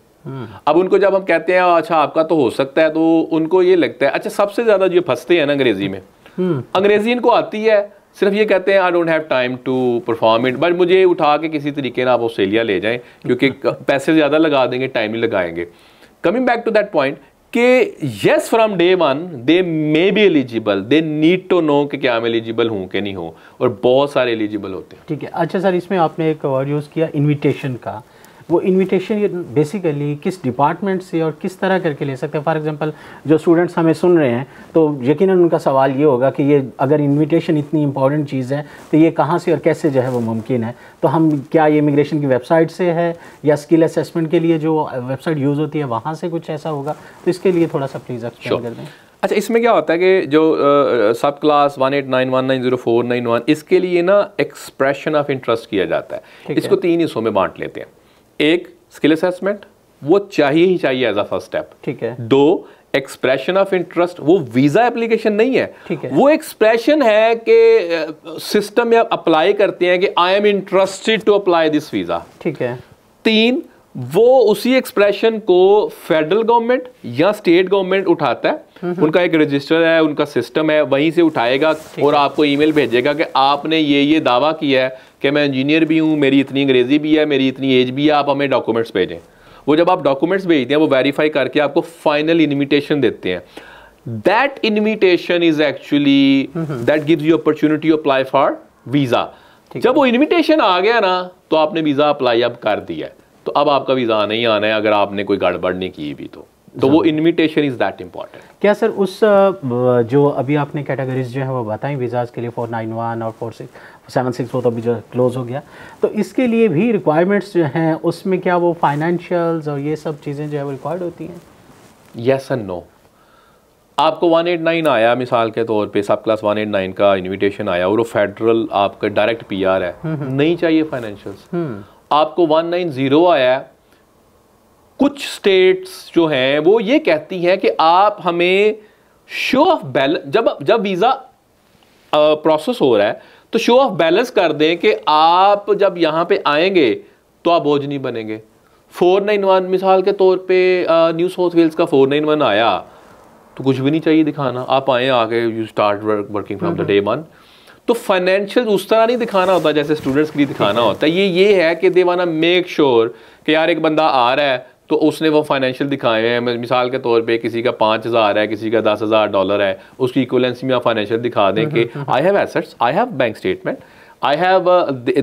अब उनको जब हम कहते हैं अच्छा आपका तो हो सकता है तो उनको ये लगता है अच्छा सबसे ज्यादा जो फंसते हैं ना अंग्रेजी में हम्म। अंग्रेजी इनको आती है सिर्फ ये कहते हैं I don't have time to perform it but मुझे उठा के किसी तरीके ना आप ऑस्ट्रेलिया ले जाएं क्योंकि पैसे ज़्यादा लगा देंगे टाइम ही लगाएंगे coming back to that point कि yes from day one they may be eligible they need to know कि क्या मैं एलिजिबल हूँ कि नहीं हूँ और बहुत सारे एलिजिबल होते हैं ठीक है अच्छा सर इसमें आपने एक वर्ड यूज़ किया इनविटेशन का वो इनविटेशन ये बेसिकली किस डिपार्टमेंट से और किस तरह करके ले सकते हैं फॉर एग्जांपल जो स्टूडेंट्स हमें सुन रहे हैं तो यकीन उनका सवाल ये होगा कि ये अगर इनविटेशन इतनी इंपॉर्टेंट चीज़ है तो ये कहाँ से और कैसे जो है वो मुमकिन है तो हम क्या ये इमिग्रेशन की वेबसाइट से है या स्किल असेसमेंट के लिए जो वेबसाइट यूज़ होती है वहाँ से कुछ ऐसा होगा तो इसके लिए थोड़ा सा प्लीज़ एक्सप्लेन कर दें अच्छा इसमें क्या होता है कि जो subclass one eight nine one nine zero four nine one इसके लिए ना एक्सप्रेशन ऑफ इंटरेस्ट किया जाता है इसको तीन हिस्सों में बांट लेते हैं एक स्किल असेसमेंट वो चाहिए ही चाहिए एज अ फर्स्ट स्टेप ठीक है दो एक्सप्रेशन ऑफ इंटरेस्ट वो वीजा एप्लीकेशन नहीं है, ठीक है। वो एक्सप्रेशन है कि सिस्टम में आप अप्लाई करते हैं कि I am interested to apply this visa ठीक है तीन वो उसी एक्सप्रेशन को फेडरल गवर्नमेंट या स्टेट गवर्नमेंट उठाता है हम्म। उनका एक रजिस्टर है उनका सिस्टम है वहीं से उठाएगा और आपको ईमेल भेजेगा कि आपने ये ये दावा किया है कि मैं इंजीनियर भी हूँ मेरी इतनी अंग्रेज़ी भी है मेरी इतनी एज भी है आप हमें डॉक्यूमेंट्स भेजें वो जब आप डॉक्यूमेंट्स भेजते हैं वो वेरीफाई करके आपको फाइनल इन्विटेशन देते हैं that invitation is actually that gives you opportunity apply for visa जब वो इन्विटेशन आ गया ना तो आपने वीज़ा अप्लाई अब कर दिया तो अब आपका वीज़ा नहीं आना है अगर आपने कोई गड़बड़ नहीं की भी तो तो वो इनविटेशन इज़ दैट इम्पॉर्टेंट क्या सर उस जो अभी आपने कैटेगरीज जो है वो बताई वीज़ाज़ के लिए फोर नाइन वन और फोर सिक्स सेवन सिक्स वो तो अभी जो क्लोज़ हो गया तो इसके लिए भी रिक्वायरमेंट्स जो हैं उसमें क्या वो फाइनेंशियल्स और ये सब चीज़ें जो है वो रिक्वायर्ड होती हैं येस एंड नो आपको 189 आया मिसाल के तौर पे सब क्लास 189 का इनविटेशन आया और वो फेडरल आपका डायरेक्ट पीआर है हम्म, हम्म। नहीं चाहिए फाइनेंशियल्स हम्म। आपको 190 आया कुछ स्टेट्स जो हैं वो ये कहती हैं कि आप हमें शो ऑफ बैलेंस जब जब वीज़ा प्रोसेस हो रहा है तो शो ऑफ बैलेंस कर दें कि आप जब यहाँ पे आएंगे तो आप बोझ नहीं बनेंगे फोर नाइन वन मिसाल के तौर पे न्यू साउथ वेल्स का फोर नाइन वन आया तो कुछ भी नहीं चाहिए दिखाना आप आए आके you start working from the day one तो फाइनेंशियल उस तरह नहीं दिखाना होता जैसे स्टूडेंट्स के लिए दिखाना होता है ये ये है कि दे वाना मेक श्योर कि यार एक बंदा आ रहा है तो उसने वो फाइनेंशियल दिखाए हैं मिसाल के तौर पे किसी का पाँच हज़ार है किसी का दस हज़ार डॉलर है उसकी इक्वलेंसी में आप फाइनेंशियल दिखा दें कि I have assets I have bank statement I have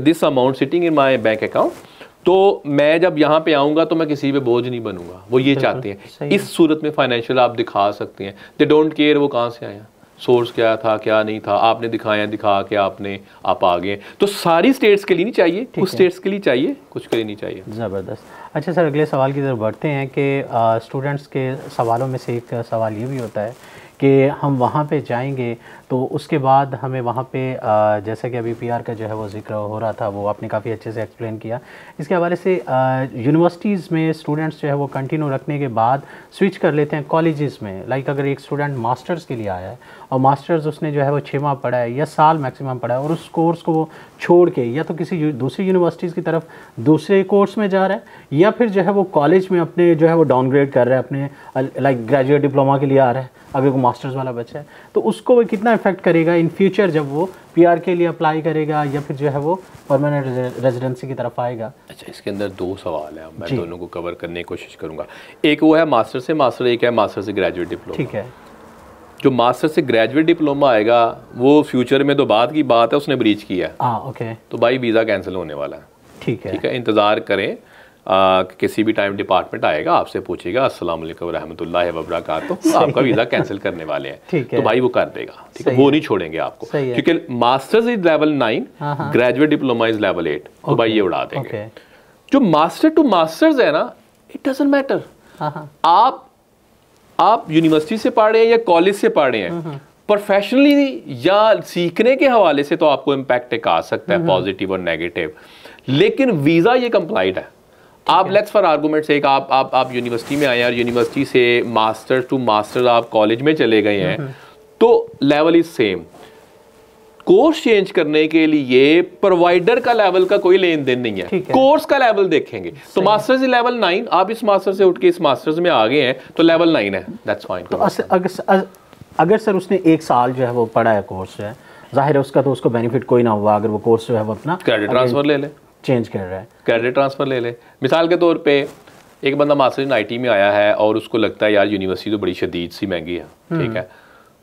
this amount sitting in my bank account तो मैं जब यहाँ पे आऊँगा तो मैं किसी पे बोझ नहीं बनूंगा वो ये चाहते हैं इस सूरत में फाइनेंशियल आप दिखा सकते हैं दे डोंट केयर वो कहाँ से आया सोर्स क्या था क्या नहीं था आपने दिखाया दिखा के आपने आप आ गए तो सारी स्टेट्स के लिए नहीं चाहिए कुछ स्टेट्स के लिए चाहिए कुछ के लिए नहीं चाहिए ज़बरदस्त अच्छा सर अगले सवाल की तरफ बढ़ते हैं कि स्टूडेंट्स के सवालों में से एक सवाल ये भी होता है कि हम वहाँ पे जाएंगे तो उसके बाद हमें वहाँ पे जैसा कि अभी पीआर का जो है वो जिक्र हो रहा था वो आपने काफ़ी अच्छे से एक्सप्लेन किया इसके हवाले से यूनिवर्सिटीज़ में स्टूडेंट्स जो है वो कंटिन्यू रखने के बाद स्विच कर लेते हैं कॉलेज़ में लाइक अगर एक स्टूडेंट मास्टर्स के लिए आया है और मास्टर्स उसने जो है वो छः माह पढ़ा है या साल मैक्सिमम पढ़ा है और उस कोर्स को वो छोड़ के या तो किसी दूसरी यूनिवर्सिटीज़ की तरफ दूसरे कोर्स में जा रहा है या फिर जो है वो कॉलेज में अपने जो है वो डाउनग्रेड कर रहा है अपने लाइक ग्रेजुएट डिप्लोमा के लिए आ रहा है अगर वो मास्टर्स वाला बच्चा है तो उसको कितना इफेक्ट करेगा इन फ्यूचर जब वो पीआर के लिए अप्लाई करेगा या फिर जो है वो परमानेंट रेजिडेंसी की तरफ आएगा अच्छा इसके अंदर दो सवाल है मैं दोनों को कवर करने की कोशिश करूँगा एक वो है मास्टर से मास्टर एक है मास्टर से ग्रेजुएट डिप्लोमा ठीक है जो मास्टर से ग्रेजुएट डिप्लोमा आएगा वो फ्यूचर में तो बाद की बात है उसने ब्रीच किया है ओके हाँ, तो भाई वीज़ा कैंसिल होने वाला है ठीक है ठीक है इंतज़ार करें आ, किसी भी टाइम डिपार्टमेंट आएगा आपसे पूछेगा असल वालेकुम रहमतुल्लाहि तो आपका वीज़ा कैंसिल करने वाले हैं तो भाई वो कर देगा ठीक है वो नहीं छोड़ेंगे आपको क्योंकि masters is level nine graduate diploma is level eight तो भाई ये उड़ा देंगे जो मास्टर टू मास्टर्स है ना इट डजेंट मैटर आप आप यूनिवर्सिटी से पढ़ रहे हैं या कॉलेज से पढ़ रहे हैं प्रोफेशनली हम्म, हम्म। या सीखने के हवाले से तो आपको इम्पैक्ट एक आ सकता है पॉजिटिव हम्म, और नेगेटिव लेकिन वीज़ा ये कंप्लाइड है आप लेट्स फॉर आर्गूमेंट्स एक आप आप आप यूनिवर्सिटी में आए हैं और यूनिवर्सिटी से मास्टर टू मास्टर आप कॉलेज में चले गए हैं हम्म। तो level is same course change करने के लिए प्रोवाइडर का लेवल का कोई लेन देन नहीं है कोर्स का लेवल देखेंगे तो मास्टर्स लेवल नाइन आप इस मास्टर से उठ के इस मास्टर्स में आ गए हैं तो लेवल नाइन है दैट्स फाइन तो अगर, अगर सर उसने एक साल जो है वो पढ़ा है कोर्स जो है जाहिर है उसका तो उसको बेनिफिट कोई ना हुआ अगर वो कोर्स जो है वो अपना क्रेडिट ट्रांसफर ले ले चेंज कर रहा है कैरियर ट्रांसफ़र ले ले मिसाल के तौर पे एक बंदा मास्टर आई टी में आया है और उसको लगता है यार यूनिवर्सिटी तो बड़ी शदीद सी महंगी है हम्म। ठीक है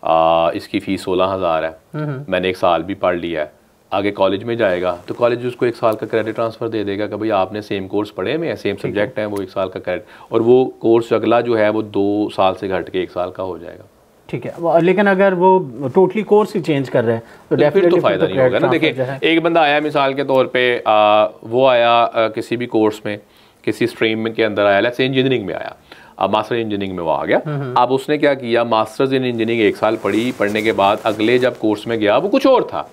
आ, इसकी फ़ीस सोलह हज़ार है हम्म, हम्म। मैंने एक साल भी पढ़ लिया है आगे कॉलेज में जाएगा तो कॉलेज उसको एक साल का क्रेडिट ट्रांसफ़र दे देगा कि भाई आपने सेम कोर्स पढ़े में सेम सब्जेक्ट है वो एक साल का क्रेडिट और वो कोर्स अगला जो है वो दो साल से घट के एक साल का हो जाएगा ठीक है लेकिन अगर वो टोटली कोर्स ही चेंज कर रहे हैं तो, तो फिर तो फायदा नहीं तो होगा ना देखिए एक बंदा आया मिसाल के तौर पे आ, वो आया आ, किसी भी कोर्स में किसी स्ट्रीम में के अंदर आया लेट्स इंजीनियरिंग में आया अब मास्टर इंजीनियरिंग में वो आ गया हम्म, हम्म। अब उसने क्या किया मास्टर्स इन इंजीनियरिंग एक साल पढ़ी पढ़ने के बाद अगले जब कोर्स में गया वो कुछ और था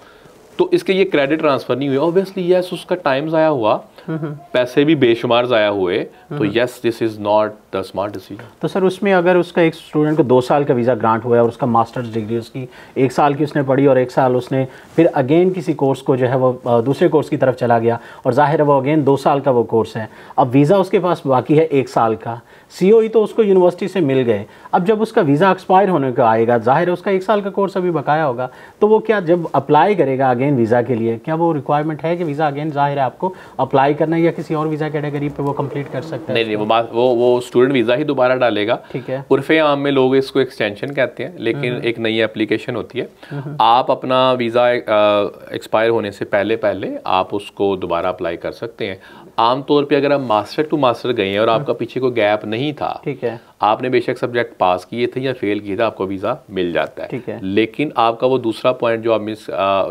तो इसके ये क्रेडिट ट्रांसफर नहीं हुई ऑब्वियसली यस उसका टाइम ज़ाया हुआ हम्म, पैसे भी बेशुमार ज़ाया हुए तो yes this is not the smart decision तो सर उसमें अगर उसका एक स्टूडेंट को दो साल का वीज़ा ग्रांट हुआ है और उसका मास्टर्स डिग्री उसकी एक साल की उसने पढ़ी और एक साल उसने फिर अगेन किसी कोर्स को जो है वो दूसरे कोर्स की तरफ चला गया और जाहिर है वो अगेन दो साल का वो कोर्स है अब वीज़ा उसके पास बाकी है एक साल का सी e तो उसको यूनिवर्सिटी से मिल गए अब जब उसका वीज़ा एक्सपायर होने का आएगा जाहिर है उसका एक साल का कोर्स अभी बकाया होगा तो वो क्या जब अप्लाई करेगा अगेन वीज़ा के लिए क्या वो रिक्वायरमेंट है कि वीज़ा अगेन जाहिर है आपको अप्लाई करना या किसी और वीज़ा कैटेगरी पर वो कम्प्लीट कर सकते हैं नहीं नहीं वो वो वो स्टूडेंट वीज़ा ही दोबारा डालेगा ठीक है उर्फे आम में लोग इसको एक्सटेंशन कहते हैं लेकिन हम्म। एक नई एप्लीकेशन होती है हम्म। आप अपना वीज़ा एक्सपायर होने से पहले पहले आप उसको दोबारा अप्लाई कर सकते हैं आमतौर पे अगर आप मास्टर टू मास्टर गए हैं और आपका हम्म। पीछे कोई गैप नहीं था ठीक है आपने बेशक सब्जेक्ट पास किए थे या फेल किए थे आपको वीज़ा मिल जाता है ठीक है लेकिन आपका वो दूसरा पॉइंट जो आप मिस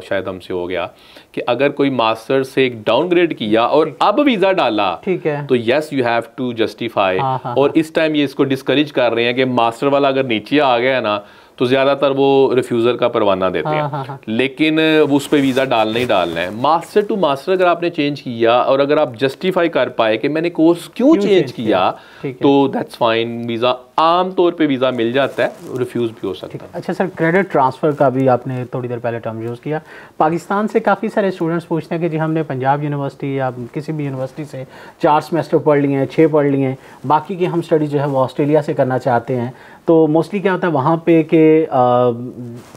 शायद हमसे हो गया कि अगर कोई मास्टर से एक डाउनग्रेड किया और अब वीजा डाला ठीक है तो yes you have to justify और हाँ। इस टाइम ये इसको डिस्करेज कर रहे हैं कि मास्टर वाला अगर नीचे आ गया ना तो ज़्यादातर वो रिफ्यूजर का परवाना देते हैं हाँ, हाँ, हाँ। लेकिन उस पर वीज़ा डालना ही डालना है मास्टर टू मास्टर अगर आपने चेंज किया और अगर आप जस्टिफाई कर पाए कि मैंने कोर्स क्यों, चेंज, चेंज किया तो दैट्स फाइन वीज़ा आम तौर पे वीज़ा मिल जाता है रिफ्यूज़ भी हो सकता है अच्छा सर क्रेडिट ट्रांसफ़र का भी आपने थोड़ी देर पहले टर्म यूज़ किया पाकिस्तान से काफ़ी सारे स्टूडेंट्स पूछते हैं कि जी हमने पंजाब यूनिवर्सिटी या किसी भी यूनिवर्सिटी से चार सेमेस्टर पढ़ लिए हैं छः पढ़ लिए हैं बाकी की हम स्टडी जो है वो ऑस्ट्रेलिया से करना चाहते हैं तो मोस्टली क्या होता है वहाँ पे कि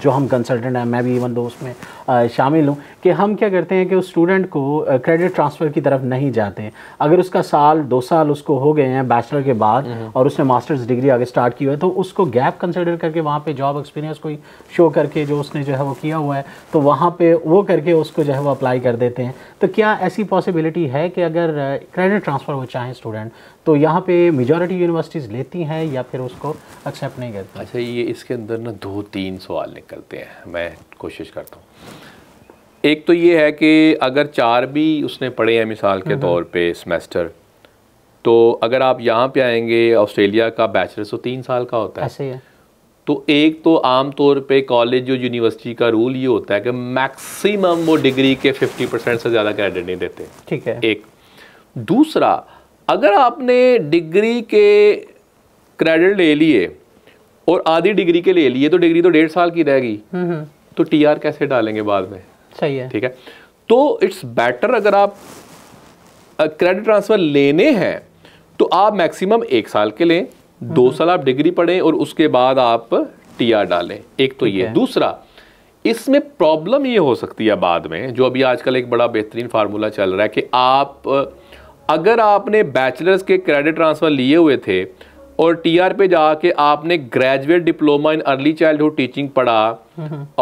जो हम कंसल्टेंट हैं मैं भी इवन दो उसमें शामिल हूँ कि हम क्या करते हैं कि उस स्टूडेंट को क्रेडिट ट्रांसफ़र की तरफ नहीं जाते अगर उसका साल दो साल उसको हो गए हैं बैचलर के बाद हम्म। और उसने मास्टर्स डिग्री आगे स्टार्ट की हुई है तो उसको गैप कंसिडर करके वहाँ पर जॉब एक्सपीरियंस कोई शो करके जो उसने जो है वो किया हुआ है तो वहाँ पर वो करके उसको जो है वो अप्लाई कर देते हैं तो क्या ऐसी पॉसिबिलिटी है कि अगर क्रेडिट ट्रांसफ़र हो चाहें स्टूडेंट तो यहाँ पे मेजोरिटी यूनिवर्सिटीज़ लेती हैं या फिर उसको एक्सेप्ट नहीं करती अच्छा ये इसके अंदर ना दो तीन सवाल निकलते हैं मैं कोशिश करता हूँ एक तो ये है कि अगर चार भी उसने पढ़े हैं मिसाल के तौर पे सेमेस्टर तो अगर आप यहाँ पे आएंगे ऑस्ट्रेलिया का बैचलर्स तो तीन साल का होता है ऐसे है तो एक तो आम तौर पे कॉलेज और यूनिवर्सिटी का रूल ये होता है कि मैक्सिमम वो डिग्री के 50 परसेंट से ज़्यादा क्रेडिट नहीं देते ठीक है एक दूसरा अगर आपने डिग्री के क्रेडिट ले लिए और आधी डिग्री के ले लिए तो डिग्री तो डेढ़ साल की रहेगी हम्म, हम्म। तो तो आर कैसे डालेंगे बाद में सही है ठीक है तो इट्स बेटर अगर आप क्रेडिट ट्रांसफ़र लेने हैं तो आप मैक्सिमम एक साल के लें हम्म, दो साल आप डिग्री पढ़ें और उसके बाद आप टीआर डालें एक तो ये दूसरा इसमें प्रॉब्लम ये हो सकती है बाद में जो अभी आजकल एक बड़ा बेहतरीन फार्मूला चल रहा है कि आप अगर आपने बैचलर्स के क्रेडिट ट्रांसफ़र लिए हुए थे और टी आर पे जाके आपने graduate diploma in early childhood teaching पढ़ा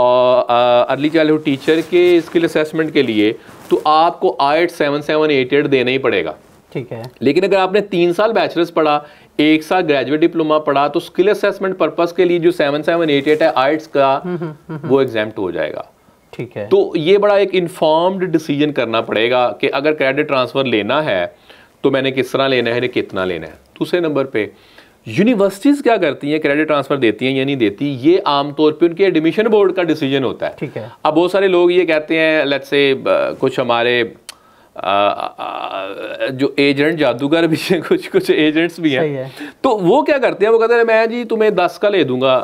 और अर्ली चाइल्डहुड टीचर के स्किल असेसमेंट के लिए तो आपको eight seven seven eight eight देना ही पड़ेगा ठीक है लेकिन अगर आपने तीन साल बैचलर्स पढ़ा एक साल ग्रेजुएट डिप्लोमा पढ़ा तो स्किल असेसमेंट पर्पज के लिए जो सेवन सेवन एट एट है आइट्स का वो एग्जाम हो जाएगा ठीक है तो ये बड़ा एक इन्फॉर्म्ड डिसीजन करना पड़ेगा कि अगर क्रेडिट ट्रांसफ़र लेना है तो मैंने किस तरह लेना है कितना लेना है दूसरे नंबर पे यूनिवर्सिटीज़ क्या करती हैं क्रेडिट ट्रांसफ़र देती हैं या नहीं देती ये आमतौर पे उनके एडमिशन बोर्ड का डिसीजन होता है ठीक है अब बहुत सारे लोग ये कहते हैं लेट्स से कुछ हमारे आ, आ, जो एजेंट जादूगर भी हैं कुछ कुछ एजेंट्स भी हैं है। तो वो क्या करते हैं वो कहते हैं मैं जी तुम्हें दस का ले दूंगा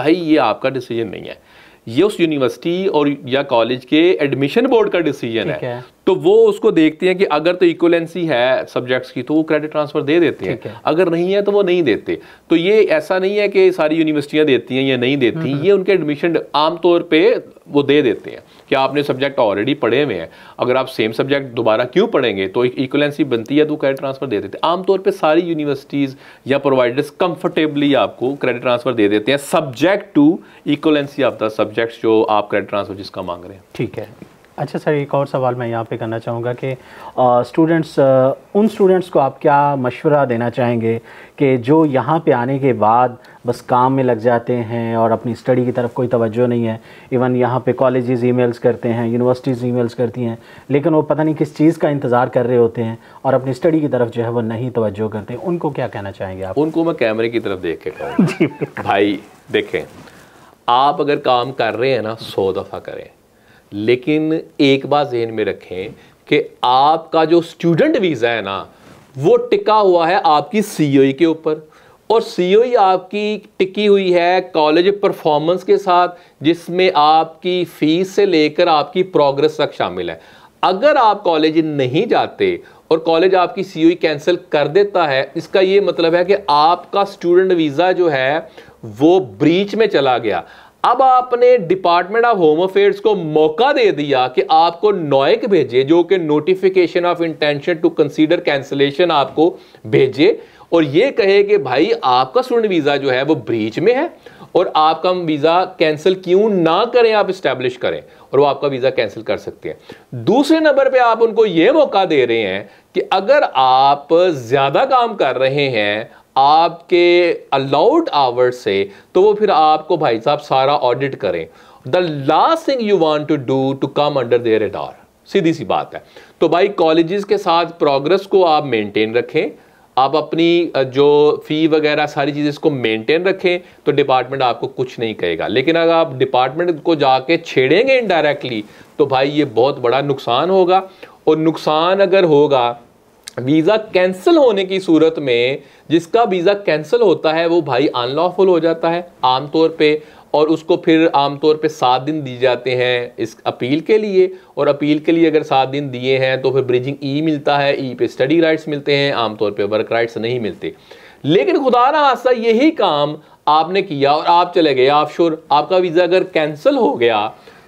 भाई ये आपका डिसीजन नहीं है ये उस यूनिवर्सिटी और या कॉलेज के एडमिशन बोर्ड का डिसीजन है।, है तो वो उसको देखते हैं कि अगर तो इक्वलेंसी है सब्जेक्ट्स की तो वो क्रेडिट ट्रांसफर दे देते हैं अगर नहीं है तो वो नहीं देते तो ये ऐसा नहीं है कि सारी यूनिवर्सिटियां देती हैं या नहीं देती हम्म, हम्म। ये उनके एडमिशन आमतौर पर वो दे देते हैं क्या आपने सब्जेक्ट ऑलरेडी पढ़े हुए हैं अगर आप सेम सब्जेक्ट दोबारा क्यों पढ़ेंगे तो एक इक्वलेंसी बनती है तो क्रेडिट ट्रांसफ़र दे देते हैं आमतौर पर सारी यूनिवर्सिटीज़ या प्रोवाइडर्स कंफर्टेबली आपको क्रेडिट ट्रांसफ़र दे देते हैं subject to equivalency of the subjects जो आप क्रेडिट ट्रांसफ़र जिसका मांग रहे हैं ठीक है अच्छा सर एक और सवाल मैं यहाँ पे करना चाहूँगा कि स्टूडेंट्स उन स्टूडेंट्स को आप क्या मशवरा देना चाहेंगे कि जो यहाँ पे आने के बाद बस काम में लग जाते हैं और अपनी स्टडी की तरफ कोई तवज्जो नहीं है इवन यहाँ पे कॉलेजेस ईमेल्स करते हैं यूनिवर्सिटीज़ ईमेल्स करती हैं लेकिन वो पता नहीं किस चीज़ का इंतज़ार कर रहे होते हैं और अपनी स्टडी की तरफ जो है वो नहीं तोज्जो करते उनको क्या कहना चाहेंगे आप उनको मैं कैमरे की तरफ देख के कहूँ जी भाई देखें आप अगर काम कर रहे हैं ना सौ दफ़ा करें लेकिन एक बात जहन में रखें कि आपका जो स्टूडेंट वीज़ा है ना वो टिका हुआ है आपकी सी e के ऊपर और सी e आपकी टिकी हुई है कॉलेज परफॉर्मेंस के साथ जिसमें आपकी फीस से लेकर आपकी प्रोग्रेस तक शामिल है अगर आप कॉलेज नहीं जाते और कॉलेज आपकी सीओई e कैंसिल कर देता है इसका ये मतलब है कि आपका स्टूडेंट वीज़ा जो है वो ब्रीच में चला गया अब आपने डिपार्टमेंट ऑफ होम अफेयर्स को मौका दे दिया कि आपको नोएक भेजे जो कि notification of intention to consider cancellation आपको भेजे और ये कहे कि भाई आपका स्टूडेंट वीज़ा जो है वो ब्रीच में है और आपका वीज़ा कैंसिल क्यों ना करें आप इस्टेब्लिश करें और वो आपका वीज़ा कैंसिल कर सकते हैं दूसरे नंबर पे आप उनको ये मौका दे रहे हैं कि अगर आप ज़्यादा काम कर रहे हैं आपके अलाउड आवर से तो वो फिर आपको भाई साहब सारा ऑडिट करें the last thing you want to do to come under their radar सीधी सी बात है तो भाई कॉलेजेस के साथ प्रोग्रेस को आप मेंटेन रखें आप अपनी जो फ़ी वगैरह सारी चीज़ें इसको मेंटेन रखें तो डिपार्टमेंट आपको कुछ नहीं कहेगा लेकिन अगर आप डिपार्टमेंट को जाके छेड़ेंगे इनडायरेक्टली तो भाई ये बहुत बड़ा नुकसान होगा और नुकसान अगर होगा वीज़ा कैंसिल होने की सूरत में जिसका वीज़ा कैंसिल होता है वो भाई अनलॉफुल हो जाता है आमतौर पे और उसको फिर आमतौर पे सात दिन दिए जाते हैं इस अपील के लिए और अपील के लिए अगर सात दिन दिए हैं तो फिर ब्रिजिंग ई e मिलता है ई e पे स्टडी राइट्स मिलते हैं आमतौर पे वर्क राइट्स नहीं मिलते लेकिन खुदा ना हादसा यही काम आपने किया और आप चले गए आप आपका वीज़ा अगर कैंसिल हो गया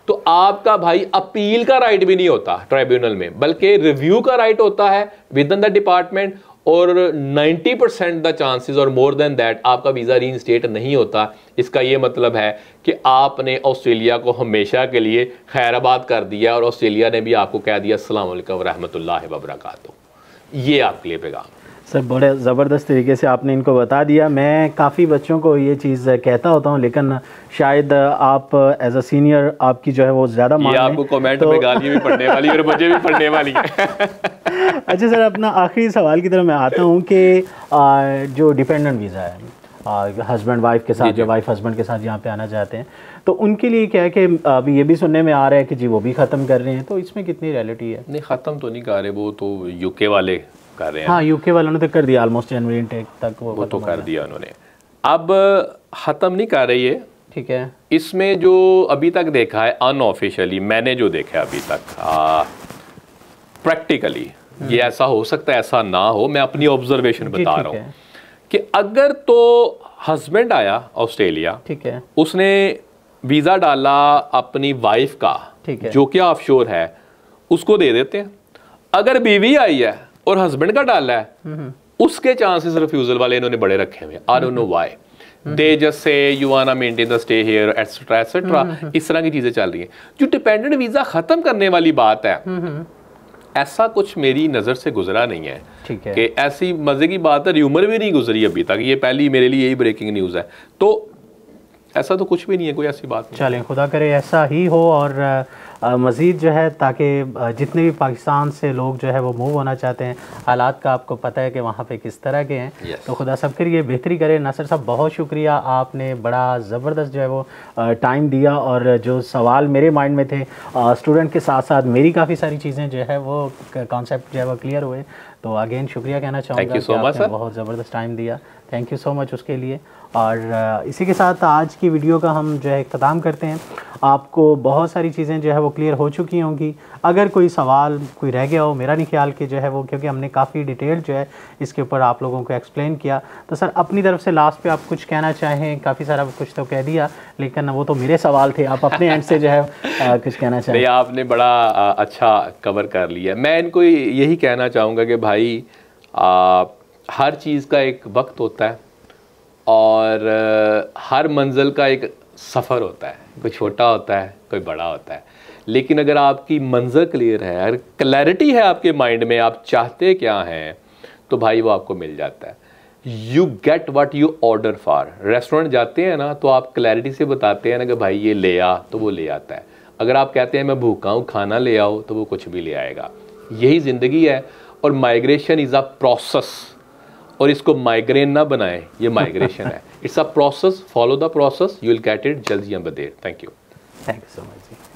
तो आपका भाई अपील का राइट भी नहीं होता ट्राइब्यूनल में बल्कि रिव्यू का राइट होता है विद इन द डिपार्टमेंट और 90 परसेंट द चांसेस और मोर देन दैट आपका वीज़ा रीइंस्टेट नहीं होता इसका यह मतलब है कि आपने ऑस्ट्रेलिया को हमेशा के लिए खैराबाद कर दिया और ऑस्ट्रेलिया ने भी आपको कह दिया असल वरहमत ला वबरकू ये आपके लिए पैगाम सर बड़े ज़बरदस्त तरीके से आपने इनको बता दिया मैं काफ़ी बच्चों को ये चीज़ कहता होता हूँ लेकिन शायद आप एज अ सीनियर आपकी जो है वो ज़्यादा मान आपको कमेंट तो... में गाली भी पढ़ने वाली और मुझे भी पढ़ने वाली है अच्छा सर अपना आखिरी सवाल की तरफ मैं आता हूँ कि जो डिपेंडेंट वीज़ा है हस्बैंड वाइफ के साथ जो वाइफ हस्बैंड के साथ यहाँ पे आना चाहते हैं तो उनके लिए क्या है कि अभी ये भी सुनने में आ रहा है कि जी वो भी ख़त्म कर रहे हैं तो इसमें कितनी रियलिटी है नहीं ख़त्म तो नहीं कर रहे वो तो यूके वाले कर रहे हैं हाँ यूके वालों ने तो कर दिया ऑलमोस्ट जनवरी इनटेक तक वो, वो तो कर दिया उन्होंने अब ख़त्म नहीं कर रही है ठीक है इसमें जो अभी तक देखा है अनऑफिशियली मैंने जो देखा है अभी तक प्रैक्टिकली हम्म। ये ऐसा हो सकता है ऐसा ना हो मैं अपनी ऑब्जर्वेशन बता रहा हूँ कि अगर तो हस्बैंड आया ऑस्ट्रेलिया ठीक है उसने वीज़ा डाला अपनी वाइफ का ठीक है जो कि ऑफ है उसको दे देते हैं अगर बीवी आई है और हस्बैंड का डाला है उसके चांसेस रिफ्यूजल वाले इन्होंने बड़े रखे हुए I don't know why they just say you wanna maintain the stay here et cetera et cetera इस तरह की चीजें चल रही हैं जो डिपेंडेंट वीजा खत्म करने वाली बात है ऐसा कुछ मेरी नज़र से गुजरा नहीं है ठीक है कि ऐसी मज़े की बात है र्यूमर भी नहीं गुजरी अभी तक ये पहली मेरे लिए यही ब्रेकिंग न्यूज़ है तो ऐसा तो कुछ भी नहीं है कोई ऐसी बात चलें खुदा करे ऐसा ही हो और मज़ीद जो है ताकि जितने भी पाकिस्तान से लोग जो है वो मूव होना चाहते हैं हालात का आपको पता है कि वहाँ पे किस तरह के हैं yes. तो खुदा सब के लिए बेहतरी करें नासिर साहब बहुत शुक्रिया आपने बड़ा ज़बरदस्त जो है वो टाइम दिया और जो सवाल मेरे माइंड में थे स्टूडेंट के साथ साथ मेरी काफ़ी सारी चीज़ें जो है वो कॉन्सेप्ट जो है वो क्लियर हुए तो अगेन शुक्रिया कहना चाहूँगा so बहुत ज़बरदस्त टाइम दिया थैंक यू सो मच उसके लिए और इसी के साथ आज की वीडियो का हम जो है इख्ताम करते हैं आपको बहुत सारी चीज़ें जो है वो क्लियर हो चुकी होंगी अगर कोई सवाल कोई रह गया हो मेरा नहीं ख्याल कि जो है वो क्योंकि हमने काफ़ी डिटेल जो है इसके ऊपर आप लोगों को एक्सप्लेन किया तो सर अपनी तरफ से लास्ट पे आप कुछ कहना चाहें काफ़ी सारा कुछ तो कह दिया लेकिन वो तो मेरे सवाल थे आप अपने एंड से जो है आ, कुछ कहना चाहें आपने बड़ा अच्छा कवर कर लिया मैं इनको यही कहना चाहूँगा कि भाई आ, हर चीज़ का एक वक्त होता है और हर मंजिल का एक सफ़र होता है कोई छोटा होता है कोई बड़ा होता है लेकिन अगर आपकी मंजिल क्लियर है अगर क्लैरिटी है आपके माइंड में आप चाहते क्या हैं तो भाई वो आपको मिल जाता है you get what you order for restaurant जाते हैं ना तो आप क्लैरिटी से बताते हैं ना कि भाई ये ले आ तो वो ले आता है अगर आप कहते हैं मैं भूखा हूँ खाना ले आओ तो वो कुछ भी ले आएगा यही ज़िंदगी है और माइग्रेशन इज़ अ प्रोसेस और इसको माइग्रेन ना बनाए ये माइग्रेशन है it's a process follow the process you will get it जल्दी या बदेर thank you thank you so much